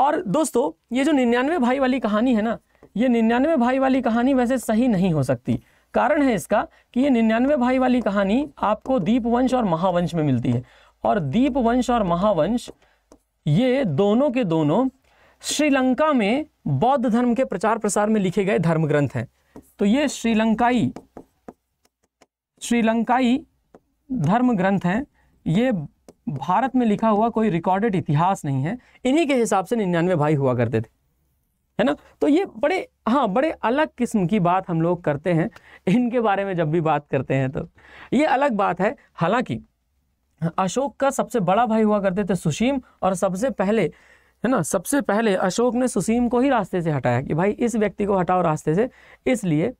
A: और दोस्तों ये जो निन्यानवे भाई वाली कहानी है ना ये निन्यानवे भाई वाली कहानी वैसे सही नहीं हो सकती कारण है इसका कि ये निन्यानवे भाई वाली कहानी आपको दीपवंश और महावंश में मिलती है और दीपवंश और महावंश ये दोनों के दोनों श्रीलंका में बौद्ध धर्म के प्रचार प्रसार में लिखे गए धर्म ग्रंथ हैं तो ये श्रीलंकाई श्रीलंकाई धर्म ग्रंथ हैं ये भारत में लिखा हुआ कोई रिकॉर्डेड इतिहास नहीं है इन्हीं के हिसाब से निन्यानवे भाई हुआ करते थे है ना तो ये बड़े हाँ बड़े अलग किस्म की बात हम लोग करते हैं इनके बारे में जब भी बात करते हैं तो ये अलग बात है हालांकि अशोक का सबसे बड़ा भाई हुआ करते थे सुशीम और सबसे पहले है ना सबसे पहले अशोक ने सुसीम को ही रास्ते से हटाया कि भाई इस व्यक्ति को हटाओ रास्ते से इसलिए है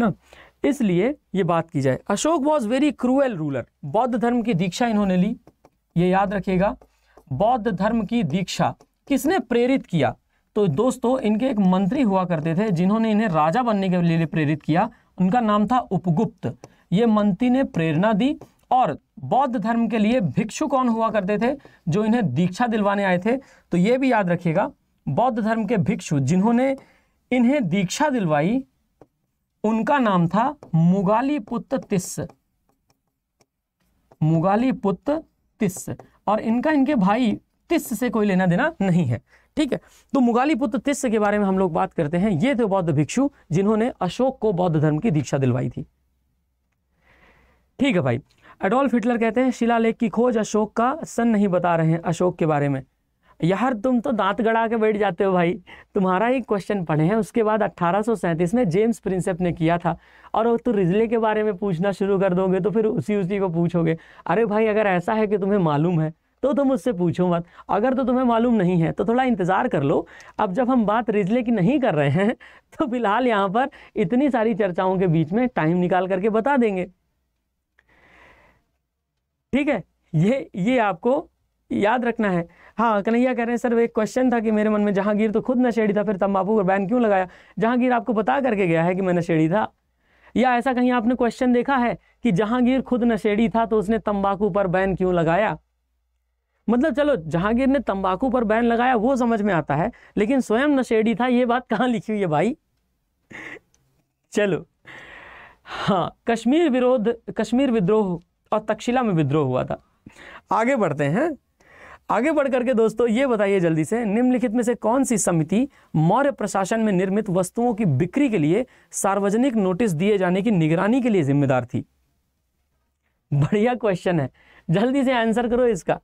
A: ना इसलिए ये बात की जाए Ashoka was very cruel ruler बौद्ध धर्म की दीक्षा इन्होंने ली ये याद रखिएगा बौद्ध धर्म की दीक्षा किसने प्रेरित किया तो दोस्तों इनके एक मंत्री हुआ करते थे जिन्होंने इन्हें राजा बनने के लिए प्रेरित किया उनका नाम था उपगुप्त ये मंत्री ने प्रेरणा दी और बौद्ध धर्म के लिए भिक्षु कौन हुआ करते थे जो इन्हें दीक्षा दिलवाने आए थे तो ये भी याद रखिएगा बौद्ध धर्म के भिक्षु जिन्होंने इन्हें दीक्षा दिलवाई उनका नाम था मुगाली पुत्र तिस्स मुगाली पुत्र तिस्स और इनका इनके भाई तिस्स से कोई लेना देना नहीं है ठीक है तो मुगाली पुत्र तिस्स के बारे में हम लोग बात करते हैं ये थे बौद्ध भिक्षु जिन्होंने अशोक को बौद्ध धर्म की दीक्षा दिलवाई थी ठीक है भाई एडोल्फ हिटलर कहते हैं शिलालेख की खोज अशोक का सन नहीं बता रहे हैं अशोक के बारे में यार तुम तो दांत गड़ा के बैठ जाते हो भाई तुम्हारा ही क्वेश्चन पढ़े हैं उसके बाद अट्ठारह में जेम्स प्रिंसेप ने किया था और अब तो रिजले के बारे में पूछना शुरू कर दोगे तो फिर उसी उसी को पूछोगे अरे भाई अगर ऐसा है कि तुम्हें मालूम है तो तुम उससे पूछो मत अगर तो तुम्हें मालूम नहीं है तो थोड़ा इंतज़ार कर लो अब जब हम बात रिजले की नहीं कर रहे हैं तो फिलहाल यहाँ पर इतनी सारी चर्चाओं के बीच में टाइम निकाल करके बता देंगे ठीक है ये ये आपको याद रखना है हाँ कन्हैया कह रहे हैं सर एक क्वेश्चन था कि मेरे मन में जहांगीर तो खुद नशेड़ी था फिर तम्बाकू पर बैन क्यों लगाया जहांगीर आपको बता करके गया है कि मैं नशेड़ी था या ऐसा कहीं आपने क्वेश्चन देखा है कि जहांगीर खुद नशेड़ी था तो उसने तंबाकू पर बैन क्यों लगाया मतलब चलो जहांगीर ने तंबाकू पर बैन लगाया वो समझ में आता है लेकिन स्वयं नशेड़ी था ये बात कहाँ लिखी हुई है भाई चलो हाँ कश्मीर विरोध कश्मीर विद्रोह और तक्षशिला में विद्रोह हुआ था आगे बढ़ते हैं आगे बढ़ करके दोस्तों ये बताइए जल्दी से निम्नलिखित में से कौन सी समिति मौर्य प्रशासन में निर्मित वस्तुओं की बिक्री के लिए सार्वजनिक नोटिस दिए जाने की निगरानी के लिए जिम्मेदार थी बढ़िया क्वेश्चन है जल्दी से आंसर करो इसका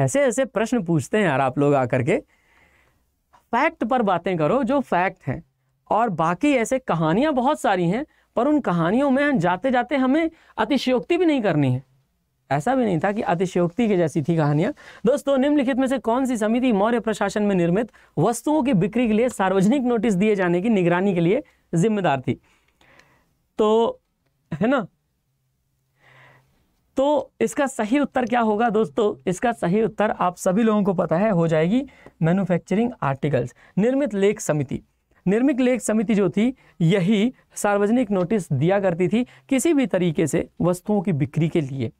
A: ऐसे ऐसे प्रश्न पूछते हैं यार आप लोग आकर के फैक्ट पर बातें करो जो फैक्ट हैं और बाकी ऐसे कहानियां बहुत सारी हैं पर उन कहानियों में जाते जाते हमें अतिशयोक्ति भी नहीं करनी है ऐसा भी नहीं था कि अतिशयोक्ति के जैसी थी कहानियां दोस्तों निम्नलिखित में से कौन सी समिति मौर्य प्रशासन में निर्मित वस्तुओं की बिक्री के लिए सार्वजनिक नोटिस दिए जाने की निगरानी के लिए जिम्मेदार थी तो है ना तो इसका सही उत्तर क्या होगा दोस्तों इसका सही उत्तर आप सभी लोगों को पता है हो जाएगी मैन्युफैक्चरिंग आर्टिकल्स निर्मित लेख समिति निर्मिक लेख समिति जो थी यही सार्वजनिक नोटिस दिया करती थी किसी भी तरीके से वस्तुओं की बिक्री के लिए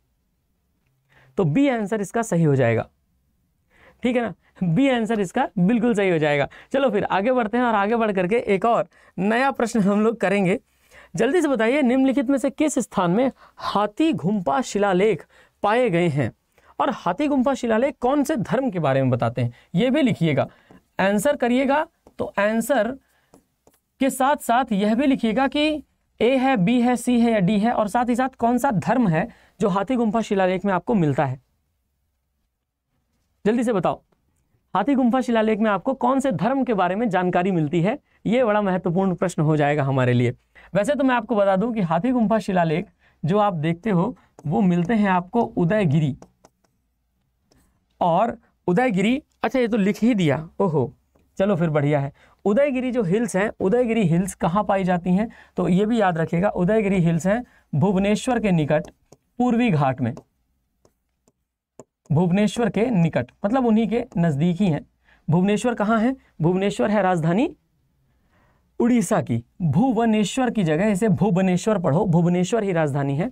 A: तो बी आंसर इसका सही हो जाएगा ठीक है ना बी आंसर इसका बिल्कुल सही हो जाएगा चलो फिर आगे बढ़ते हैं और आगे बढ़ करके एक और नया प्रश्न हम लोग करेंगे जल्दी से बताइए निम्नलिखित में से किस स्थान में हाथी घुम्पा शिलालेख पाए गए हैं और हाथी गुंफा शिलालेख कौन से धर्म के बारे में बताते हैं ये भी लिखिएगा आंसर करिएगा तो आंसर के साथ साथ यह भी लिखिएगा कि ए है बी है सी है या डी है और साथ ही साथ कौन सा धर्म है जो हाथी गुम्फा शिलालेख में आपको मिलता है जल्दी से बताओ हाथी गुंफा शिलालेख में आपको कौन से धर्म के बारे में जानकारी मिलती है ये बड़ा महत्वपूर्ण प्रश्न हो जाएगा हमारे लिए वैसे तो मैं आपको बता दूं कि हाथी गुम्फा शिलालेख जो आप देखते हो वो मिलते हैं आपको उदयगिरी और उदयगिरी अच्छा ये तो लिख ही दिया ओहो चलो फिर बढ़िया है उदयगिरी जो हिल्स हैं उदयगिरी हिल्स कहाँ पाई जाती हैं तो ये भी याद रखिएगा उदयगिरी हिल्स हैं भुवनेश्वर के निकट पूर्वी घाट में भुवनेश्वर के निकट मतलब उन्हीं के नज़दीक ही हैं भुवनेश्वर कहाँ है भुवनेश्वर है राजधानी उड़ीसा की भुवनेश्वर की जगह इसे भुवनेश्वर पढ़ो भुवनेश्वर ही राजधानी है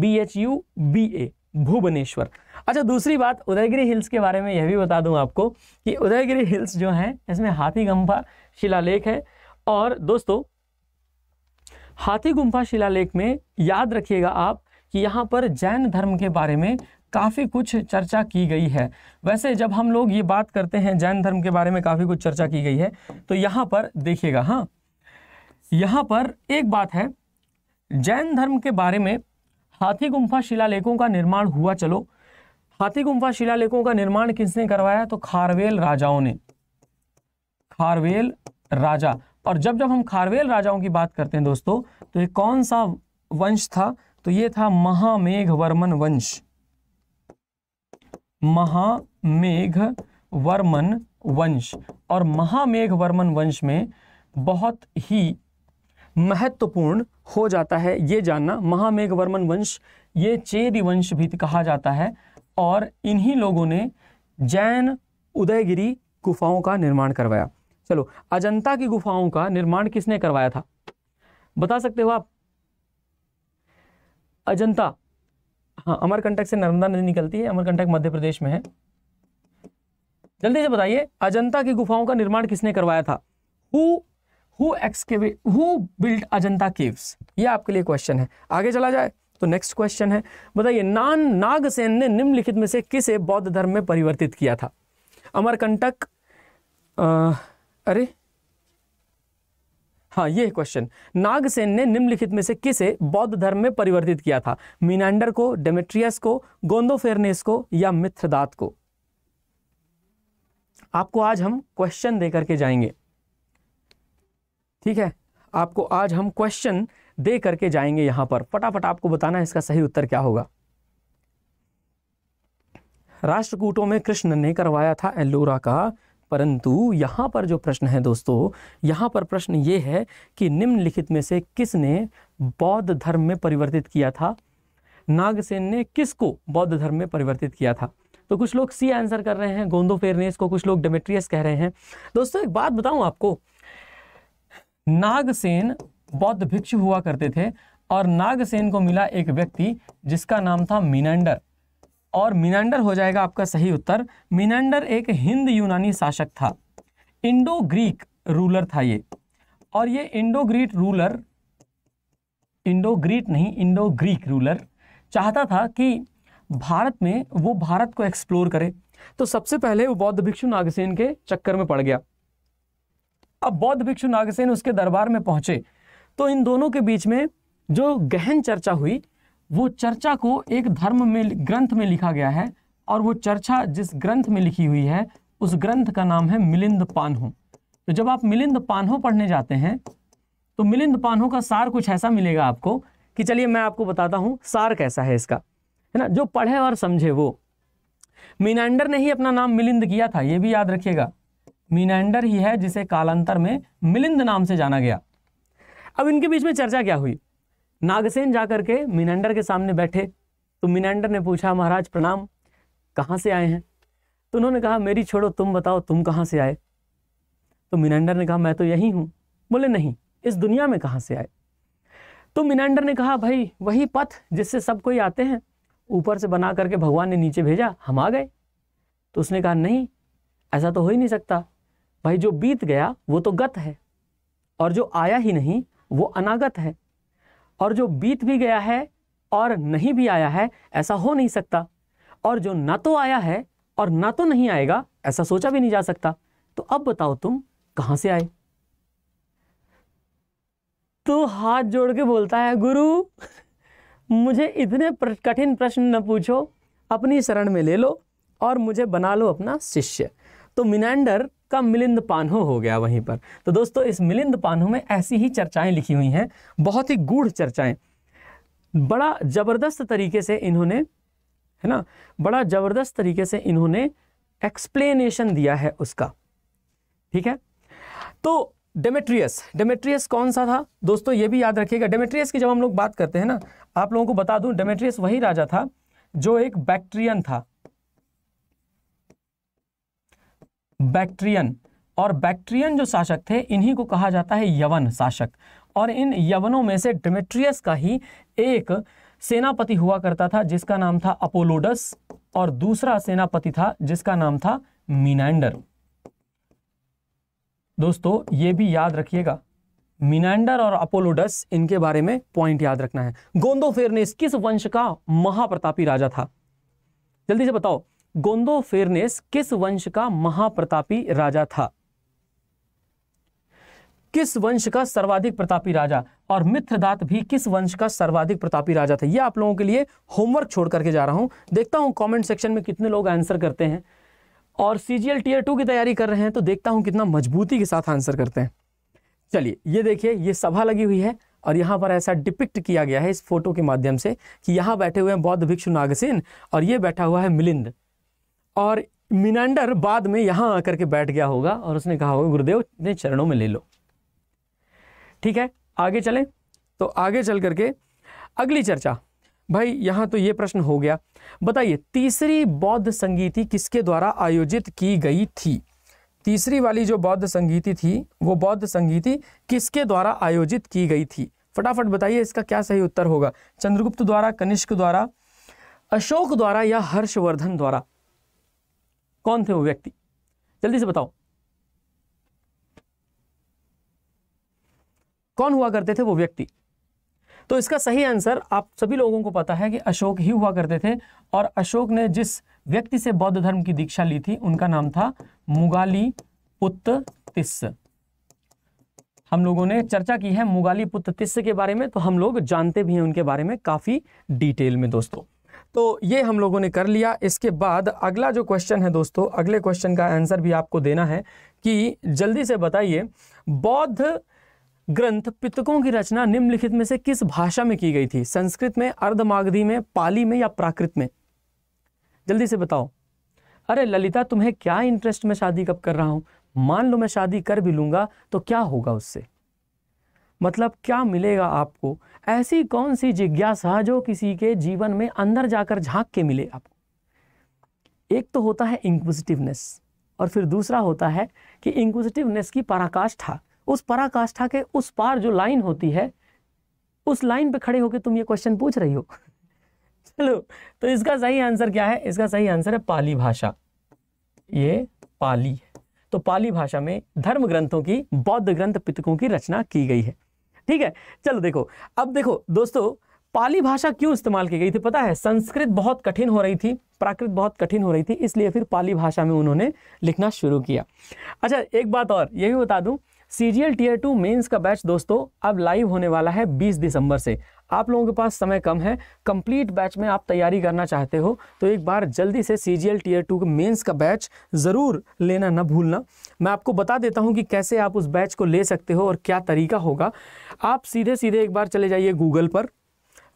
A: B H U B A Bhubaneswar अच्छा दूसरी बात उदयगिरी हिल्स के बारे में यह भी बता दूं आपको कि उदयगिरी हिल्स जो है इसमें हाथी गंफा शिलालेख है और दोस्तों हाथी गुम्फा शिलालेख में याद रखिएगा आप कि यहाँ पर जैन धर्म के बारे में काफ़ी कुछ चर्चा की गई है वैसे जब हम लोग ये बात करते हैं जैन धर्म के बारे में काफ़ी कुछ चर्चा की गई है तो यहाँ पर देखिएगा हाँ यहाँ पर एक बात है जैन धर्म के बारे में हाथी गुम्फा शिलालेखों का निर्माण हुआ चलो हाथी गुम्फा शिलालेखों का निर्माण किसने करवाया तो खारवेल राजाओं ने खारवेल राजा और जब जब हम खारवेल राजाओं की बात करते हैं दोस्तों तो ये कौन सा वंश था तो ये था महामेघ वर्मन वंश महामेघ वर्मन वंश और महामेघ वर्मन वंश में बहुत ही महत्वपूर्ण हो जाता है ये जानना महामेघ वर्मन वंश ये चेरी वंश भी कहा जाता है और इन्हीं लोगों ने जैन उदयगिरी गुफाओं का निर्माण करवाया चलो अजंता की गुफाओं का निर्माण किसने करवाया था बता सकते हो आप अजंता हाँ अमरकंटक से नर्मदा नदी निकलती है अमरकंटक मध्य प्रदेश में है जल्दी से बताइए अजंता की गुफाओं का निर्माण किसने करवाया था who who who build Ajanta caves ये आपके लिए क्वेश्चन है आगे चला जाए तो नेक्स्ट क्वेश्चन है बताइए नान नागसेन ने निम्नलिखित में से किसे बौद्ध धर्म में परिवर्तित किया था अमरकंटक अरे हाँ ये क्वेश्चन नागसेन ने निम्नलिखित में से किसे बौद्ध धर्म में परिवर्तित किया था मीनांडर को डेमेट्रियस को गोंदोफेरनेस को या मिथ्रदात को आपको आज हम क्वेश्चन दे करके जाएंगे ठीक है आपको आज हम क्वेश्चन दे करके जाएंगे यहां पर फटाफट आपको बताना है इसका सही उत्तर क्या होगा राष्ट्रकूटों में कृष्ण ने करवाया था एलोरा का परंतु यहाँ पर जो प्रश्न है दोस्तों यहाँ पर प्रश्न ये है कि निम्नलिखित में से किसने बौद्ध धर्म में परिवर्तित किया था नागसेन ने किसको बौद्ध धर्म में परिवर्तित किया था तो कुछ लोग सी आंसर कर रहे हैं गोंदो फेरनेस को कुछ लोग डेमेट्रियस कह रहे हैं दोस्तों एक बात बताऊं आपको नागसेन बौद्ध भिक्षु हुआ करते थे और नागसेन को मिला एक व्यक्ति जिसका नाम था मीनांडर और मिनांडर हो जाएगा आपका सही उत्तर मिनांडर एक हिंद यूनानी शासक था इंडो ग्रीक रूलर था ये और ये Indo Greek ruler Indo Greek नहीं इंडो ग्रीक रूलर चाहता था कि भारत में वो भारत को एक्सप्लोर करे तो सबसे पहले वो बौद्ध भिक्षु नागसेन के चक्कर में पड़ गया अब बौद्ध भिक्षु नागसेन उसके दरबार में पहुंचे तो इन दोनों के बीच में जो गहन चर्चा हुई वो चर्चा को एक धर्म में ग्रंथ में लिखा गया है और वो चर्चा जिस ग्रंथ में लिखी हुई है उस ग्रंथ का नाम है मिलिंद पानहो तो जब आप मिलिंद पानहो पढ़ने जाते हैं तो मिलिंद पानहो का सार कुछ ऐसा मिलेगा आपको कि चलिए मैं आपको बताता हूँ सार कैसा है इसका है ना जो पढ़े और समझे वो मीनाडर ने ही अपना नाम मिलिंद किया था ये भी याद रखिएगा मीनाडर ही है जिसे कालांतर में मिलिंद नाम से जाना गया अब इनके बीच में चर्चा क्या हुई नागसेन जाकर के मीनेंडर के सामने बैठे तो मीनेंडर ने पूछा महाराज प्रणाम कहाँ से आए हैं तो उन्होंने कहा मेरी छोड़ो तुम बताओ तुम कहाँ से आए तो मीनेंडर ने कहा मैं तो यही हूँ बोले नहीं इस दुनिया में कहाँ से आए तो मीनेंडर ने कहा भाई वही पथ जिससे सब कोई आते हैं ऊपर से बना करके भगवान ने नीचे भेजा हम आ गए तो उसने कहा नहीं ऐसा तो हो ही नहीं सकता भाई जो बीत गया वो तो गत है और जो आया ही नहीं वो अनागत है और जो बीत भी गया है और नहीं भी आया है ऐसा हो नहीं सकता और जो ना तो आया है और ना तो नहीं आएगा ऐसा सोचा भी नहीं जा सकता तो अब बताओ तुम कहां से आए तो हाथ जोड़ के बोलता है गुरु मुझे इतने कठिन प्रश्न न पूछो अपनी शरण में ले लो और मुझे बना लो अपना शिष्य तो मिनेंडर का मिलिंद पानो हो गया वहीं पर तो दोस्तों इस मिलिंद पानो में ऐसी ही चर्चाएं लिखी हुई हैं बहुत ही गूढ़ चर्चाएं बड़ा ज़बरदस्त तरीके से इन्होंने है ना बड़ा ज़बरदस्त तरीके से इन्होंने एक्सप्लेनेशन दिया है उसका ठीक है तो डेमेट्रियस डेमेट्रियस कौन सा था दोस्तों ये भी याद रखिएगा डेमेट्रियस की जब हम लोग बात करते हैं ना आप लोगों को बता दूं डेमेट्रियस वही राजा था जो एक बैक्ट्रियन था बैक्ट्रियन और बैक्ट्रियन जो शासक थे इन्हीं को कहा जाता है यवन शासक और इन यवनों में से डिमेट्रियस का ही एक सेनापति हुआ करता था जिसका नाम था अपोलोडस और दूसरा सेनापति था जिसका नाम था मीनांडर दोस्तों ये भी याद रखिएगा मीनांडर और अपोलोडस इनके बारे में पॉइंट याद रखना है गोंदोफेरनेस किस वंश का महाप्रतापी राजा था जल्दी से बताओ गोंदो फेरनेस किस वंश का महाप्रतापी राजा था किस वंश का सर्वाधिक प्रतापी राजा और मित्रदात भी किस वंश का सर्वाधिक प्रतापी राजा था यह आप लोगों के लिए होमवर्क छोड़ करके जा रहा हूं देखता हूं कमेंट सेक्शन में कितने लोग आंसर करते हैं और C G L tier two की तैयारी कर रहे हैं तो देखता हूं कितना मजबूती के साथ आंसर करते हैं चलिए ये देखिए ये सभा लगी हुई है और यहाँ पर ऐसा डिपिक्ट किया गया है इस फोटो के माध्यम से कि यहाँ बैठे हुए हैं बौद्ध भिक्षु नागसेन और ये बैठा हुआ है मिलिंद और मिनांडर बाद में यहां आकर के बैठ गया होगा और उसने कहा होगा गुरुदेव इतने चरणों में ले लो ठीक है आगे चलें तो आगे चल करके अगली चर्चा भाई यहाँ तो ये प्रश्न हो गया बताइए तीसरी बौद्ध संगीति किसके द्वारा आयोजित की गई थी तीसरी वाली जो बौद्ध संगीति थी वो बौद्ध संगीति किसके द्वारा आयोजित की गई थी फटाफट बताइए इसका क्या सही उत्तर होगा चंद्रगुप्त द्वारा कनिष्क द्वारा अशोक द्वारा या हर्षवर्धन द्वारा कौन थे वो व्यक्ति जल्दी से बताओ कौन हुआ करते थे वो व्यक्ति तो इसका सही आंसर आप सभी लोगों को पता है कि अशोक ही हुआ करते थे और अशोक ने जिस व्यक्ति से बौद्ध धर्म की दीक्षा ली थी उनका नाम था मुगाली पुत्र तिस्स हम लोगों ने चर्चा की है मुगाली पुत्र तिस्स के बारे में तो हम लोग जानते भी हैं उनके बारे में काफी डिटेल में दोस्तों तो ये हम लोगों ने कर लिया इसके बाद अगला जो क्वेश्चन है दोस्तों अगले क्वेश्चन का आंसर भी आपको देना है कि जल्दी से बताइए बौद्ध ग्रंथ पितकों की रचना निम्नलिखित में से किस भाषा में की गई थी संस्कृत में अर्धमागधी में पाली में या प्राकृत में जल्दी से बताओ अरे ललिता तुम्हें क्या इंटरेस्ट में शादी कब कर रहा हूं मान लो मैं शादी कर भी लूंगा तो क्या होगा उससे मतलब क्या मिलेगा आपको ऐसी कौन सी जिज्ञासा जो किसी के जीवन में अंदर जाकर झांक के मिले आपको एक तो होता है इंक्विजिटिवनेस और फिर दूसरा होता है कि इंक्विजिटिवनेस की पराकाष्ठा उस पराकाष्ठा के उस पार जो लाइन होती है उस लाइन पे खड़े होकर तुम ये क्वेश्चन पूछ रही हो चलो तो इसका सही आंसर क्या है इसका सही आंसर है पाली भाषा ये पाली है तो पाली भाषा में धर्म ग्रंथों की बौद्ध ग्रंथ पितकों की रचना की गई है ठीक है चलो देखो अब देखो दोस्तों पाली भाषा क्यों इस्तेमाल की गई थी पता है संस्कृत बहुत कठिन हो रही थी प्राकृत बहुत कठिन हो रही थी इसलिए फिर पाली भाषा में उन्होंने लिखना शुरू किया अच्छा एक बात और ये भी बता दूं C G L tier two mains का बैच दोस्तों अब लाइव होने वाला है 20 दिसंबर से आप लोगों के पास समय कम है कंप्लीट बैच में आप तैयारी करना चाहते हो तो एक बार जल्दी से C G L tier two mains का बैच ज़रूर लेना ना भूलना मैं आपको बता देता हूं कि कैसे आप उस बैच को ले सकते हो और क्या तरीका होगा आप सीधे सीधे एक बार चले जाइए गूगल पर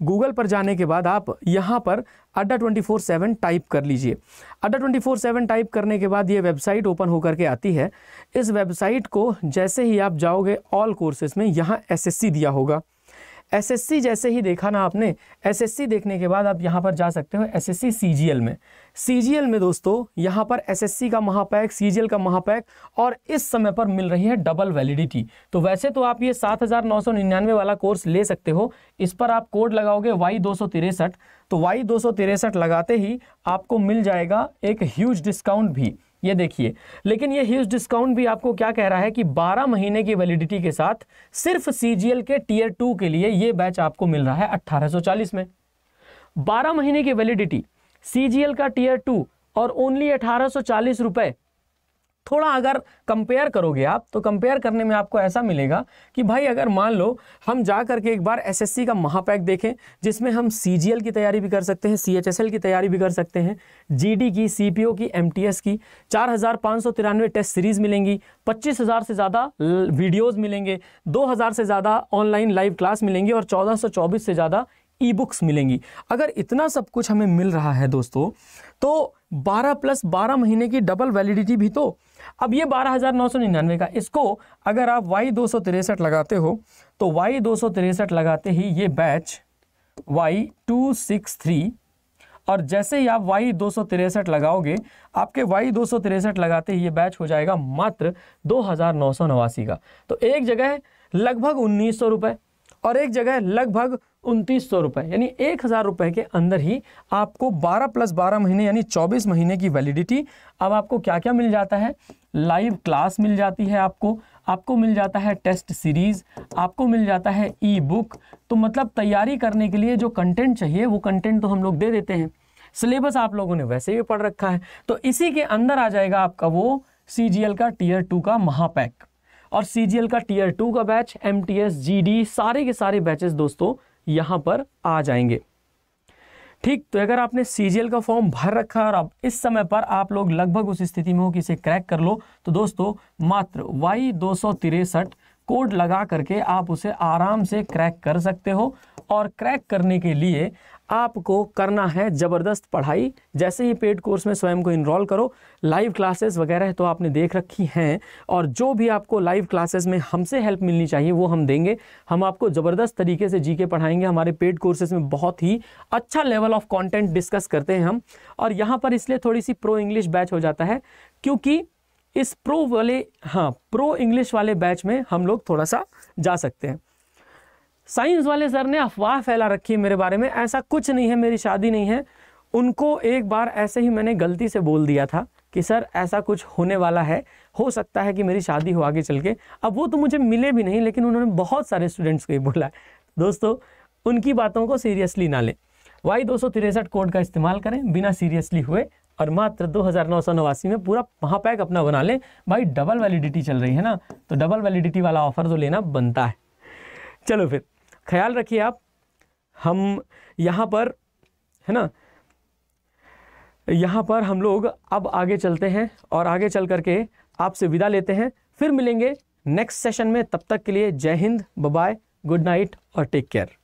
A: गूगल पर जाने के बाद आप यहाँ पर अड्डा ट्वेंटी फोर सेवन टाइप कर लीजिए अड्डा ट्वेंटी फोर सेवन टाइप करने के बाद ये वेबसाइट ओपन होकर के आती है इस वेबसाइट को जैसे ही आप जाओगे ऑल कोर्सेज में यहाँ एसएससी दिया होगा एसएससी जैसे ही देखा ना आपने एसएससी देखने के बाद आप यहाँ पर जा सकते हो एसएससी सीजीएल में सीजीएल में दोस्तों यहाँ पर एसएससी का महापैक सीजीएल का महापैक और इस समय पर मिल रही है डबल वैलिडिटी तो वैसे तो आप ये सात हज़ार नौ सौ निन्यानवे वाला कोर्स ले सकते हो इस पर आप कोड लगाओगे वाई दो सौ तिरसठ तो वाई दो सौ तिरसठ लगाते ही आपको मिल जाएगा एक ह्यूज डिस्काउंट भी ये देखिए लेकिन ये ह्यूज डिस्काउंट भी आपको क्या कह रहा है कि 12 महीने की वैलिडिटी के साथ सिर्फ सीजीएल के टीयर टू के लिए ये बैच आपको मिल रहा है 1840 में 12 महीने की वैलिडिटी सीजीएल का टीयर टू और ओनली अठारह सौ थोड़ा अगर कंपेयर करोगे आप तो कंपेयर करने में आपको ऐसा मिलेगा कि भाई अगर मान लो हम जा करके एक बार एसएससी का महापैक देखें जिसमें हम सीजीएल की तैयारी भी कर सकते हैं सीएचएसएल की तैयारी भी कर सकते हैं जीडी की सीपीओ की एमटीएस की चार टेस्ट सीरीज़ मिलेंगी पच्चीस से ज़्यादा वीडियोज़ मिलेंगे दो से ज़्यादा ऑनलाइन लाइव क्लास मिलेंगी और चौदह से ज़्यादा ई बुक्स मिलेंगी अगर इतना सब कुछ हमें मिल रहा है दोस्तों तो 12 प्लस 12 महीने की डबल वैलिडिटी भी तो अब ये बारह हज़ार नौ सौ निन्यानवे का इसको अगर आप वाई दो सौ तिरसठ लगाते हो तो वाई दो सौ तिरसठ लगाते ही ये batch Y two six three और जैसे ही आप वाई दो सौ तिरसठ लगाओगे आपके वाई दो सौ तिरसठ लगाते ही ये बैच हो जाएगा मात्र दो हज़ार नौ सौ नवासी का तो एक जगह लगभग उन्नीस सौ रुपए और एक जगह लगभग उनतीस सौ रुपये यानी एक हज़ार रुपये के अंदर ही आपको बारह प्लस बारह महीने यानी चौबीस महीने की वैलिडिटी अब आपको क्या क्या मिल जाता है लाइव क्लास मिल जाती है आपको आपको मिल जाता है टेस्ट सीरीज़ आपको मिल जाता है ई बुक तो मतलब तैयारी करने के लिए जो कंटेंट चाहिए वो कंटेंट तो हम लोग दे देते हैं सिलेबस आप लोगों ने वैसे भी पढ़ रखा है तो इसी के अंदर आ जाएगा आपका वो सी का टीयर टू का महापैक और सी का टीयर टू का बैच एम टी सारे के सारे बैचेस दोस्तों यहां पर आ जाएंगे ठीक तो अगर आपने सी का फॉर्म भर रखा है और अब इस समय पर आप लोग लगभग उस स्थिति में हो कि इसे क्रैक कर लो तो दोस्तों मात्र वाई दो कोड लगा करके आप उसे आराम से क्रैक कर सकते हो और क्रैक करने के लिए आपको करना है ज़बरदस्त पढ़ाई जैसे ही पेड कोर्स में स्वयं को इनरोल करो लाइव क्लासेस वगैरह तो आपने देख रखी हैं और जो भी आपको लाइव क्लासेस में हमसे हेल्प मिलनी चाहिए वो हम देंगे हम आपको ज़बरदस्त तरीके से जी के पढ़ाएंगे हमारे पेड कोर्सेज में बहुत ही अच्छा लेवल ऑफ कॉन्टेंट डिस्कस करते हैं हम और यहाँ पर इसलिए थोड़ी सी प्रो इंग्लिश बैच हो जाता है क्योंकि इस प्रो वाले हाँ प्रो इंग्लिश वाले बैच में हम लोग थोड़ा सा जा सकते हैं साइंस वाले सर ने अफवाह फैला रखी है मेरे बारे में ऐसा कुछ नहीं है मेरी शादी नहीं है उनको एक बार ऐसे ही मैंने गलती से बोल दिया था कि सर ऐसा कुछ होने वाला है हो सकता है कि मेरी शादी हो आगे चल के अब वो तो मुझे मिले भी नहीं लेकिन उन्होंने बहुत सारे स्टूडेंट्स को ये बोला है दोस्तों उनकी बातों को सीरियसली ना लें वाई दो कोड का इस्तेमाल करें बिना सीरियसली हुए और मात्र दो हज़ार नौ सौ नवासी में पूरा महापैक अपना बना लें भाई डबल वैलिडिटी चल रही है ना तो डबल वैलिडिटी वाला ऑफर तो लेना बनता है चलो फिर ख्याल रखिए आप हम यहाँ पर है ना यहाँ पर हम लोग अब आगे चलते हैं और आगे चल करके आपसे विदा लेते हैं फिर मिलेंगे नेक्स्ट सेशन में तब तक के लिए जय हिंद बाय गुड नाइट और टेक केयर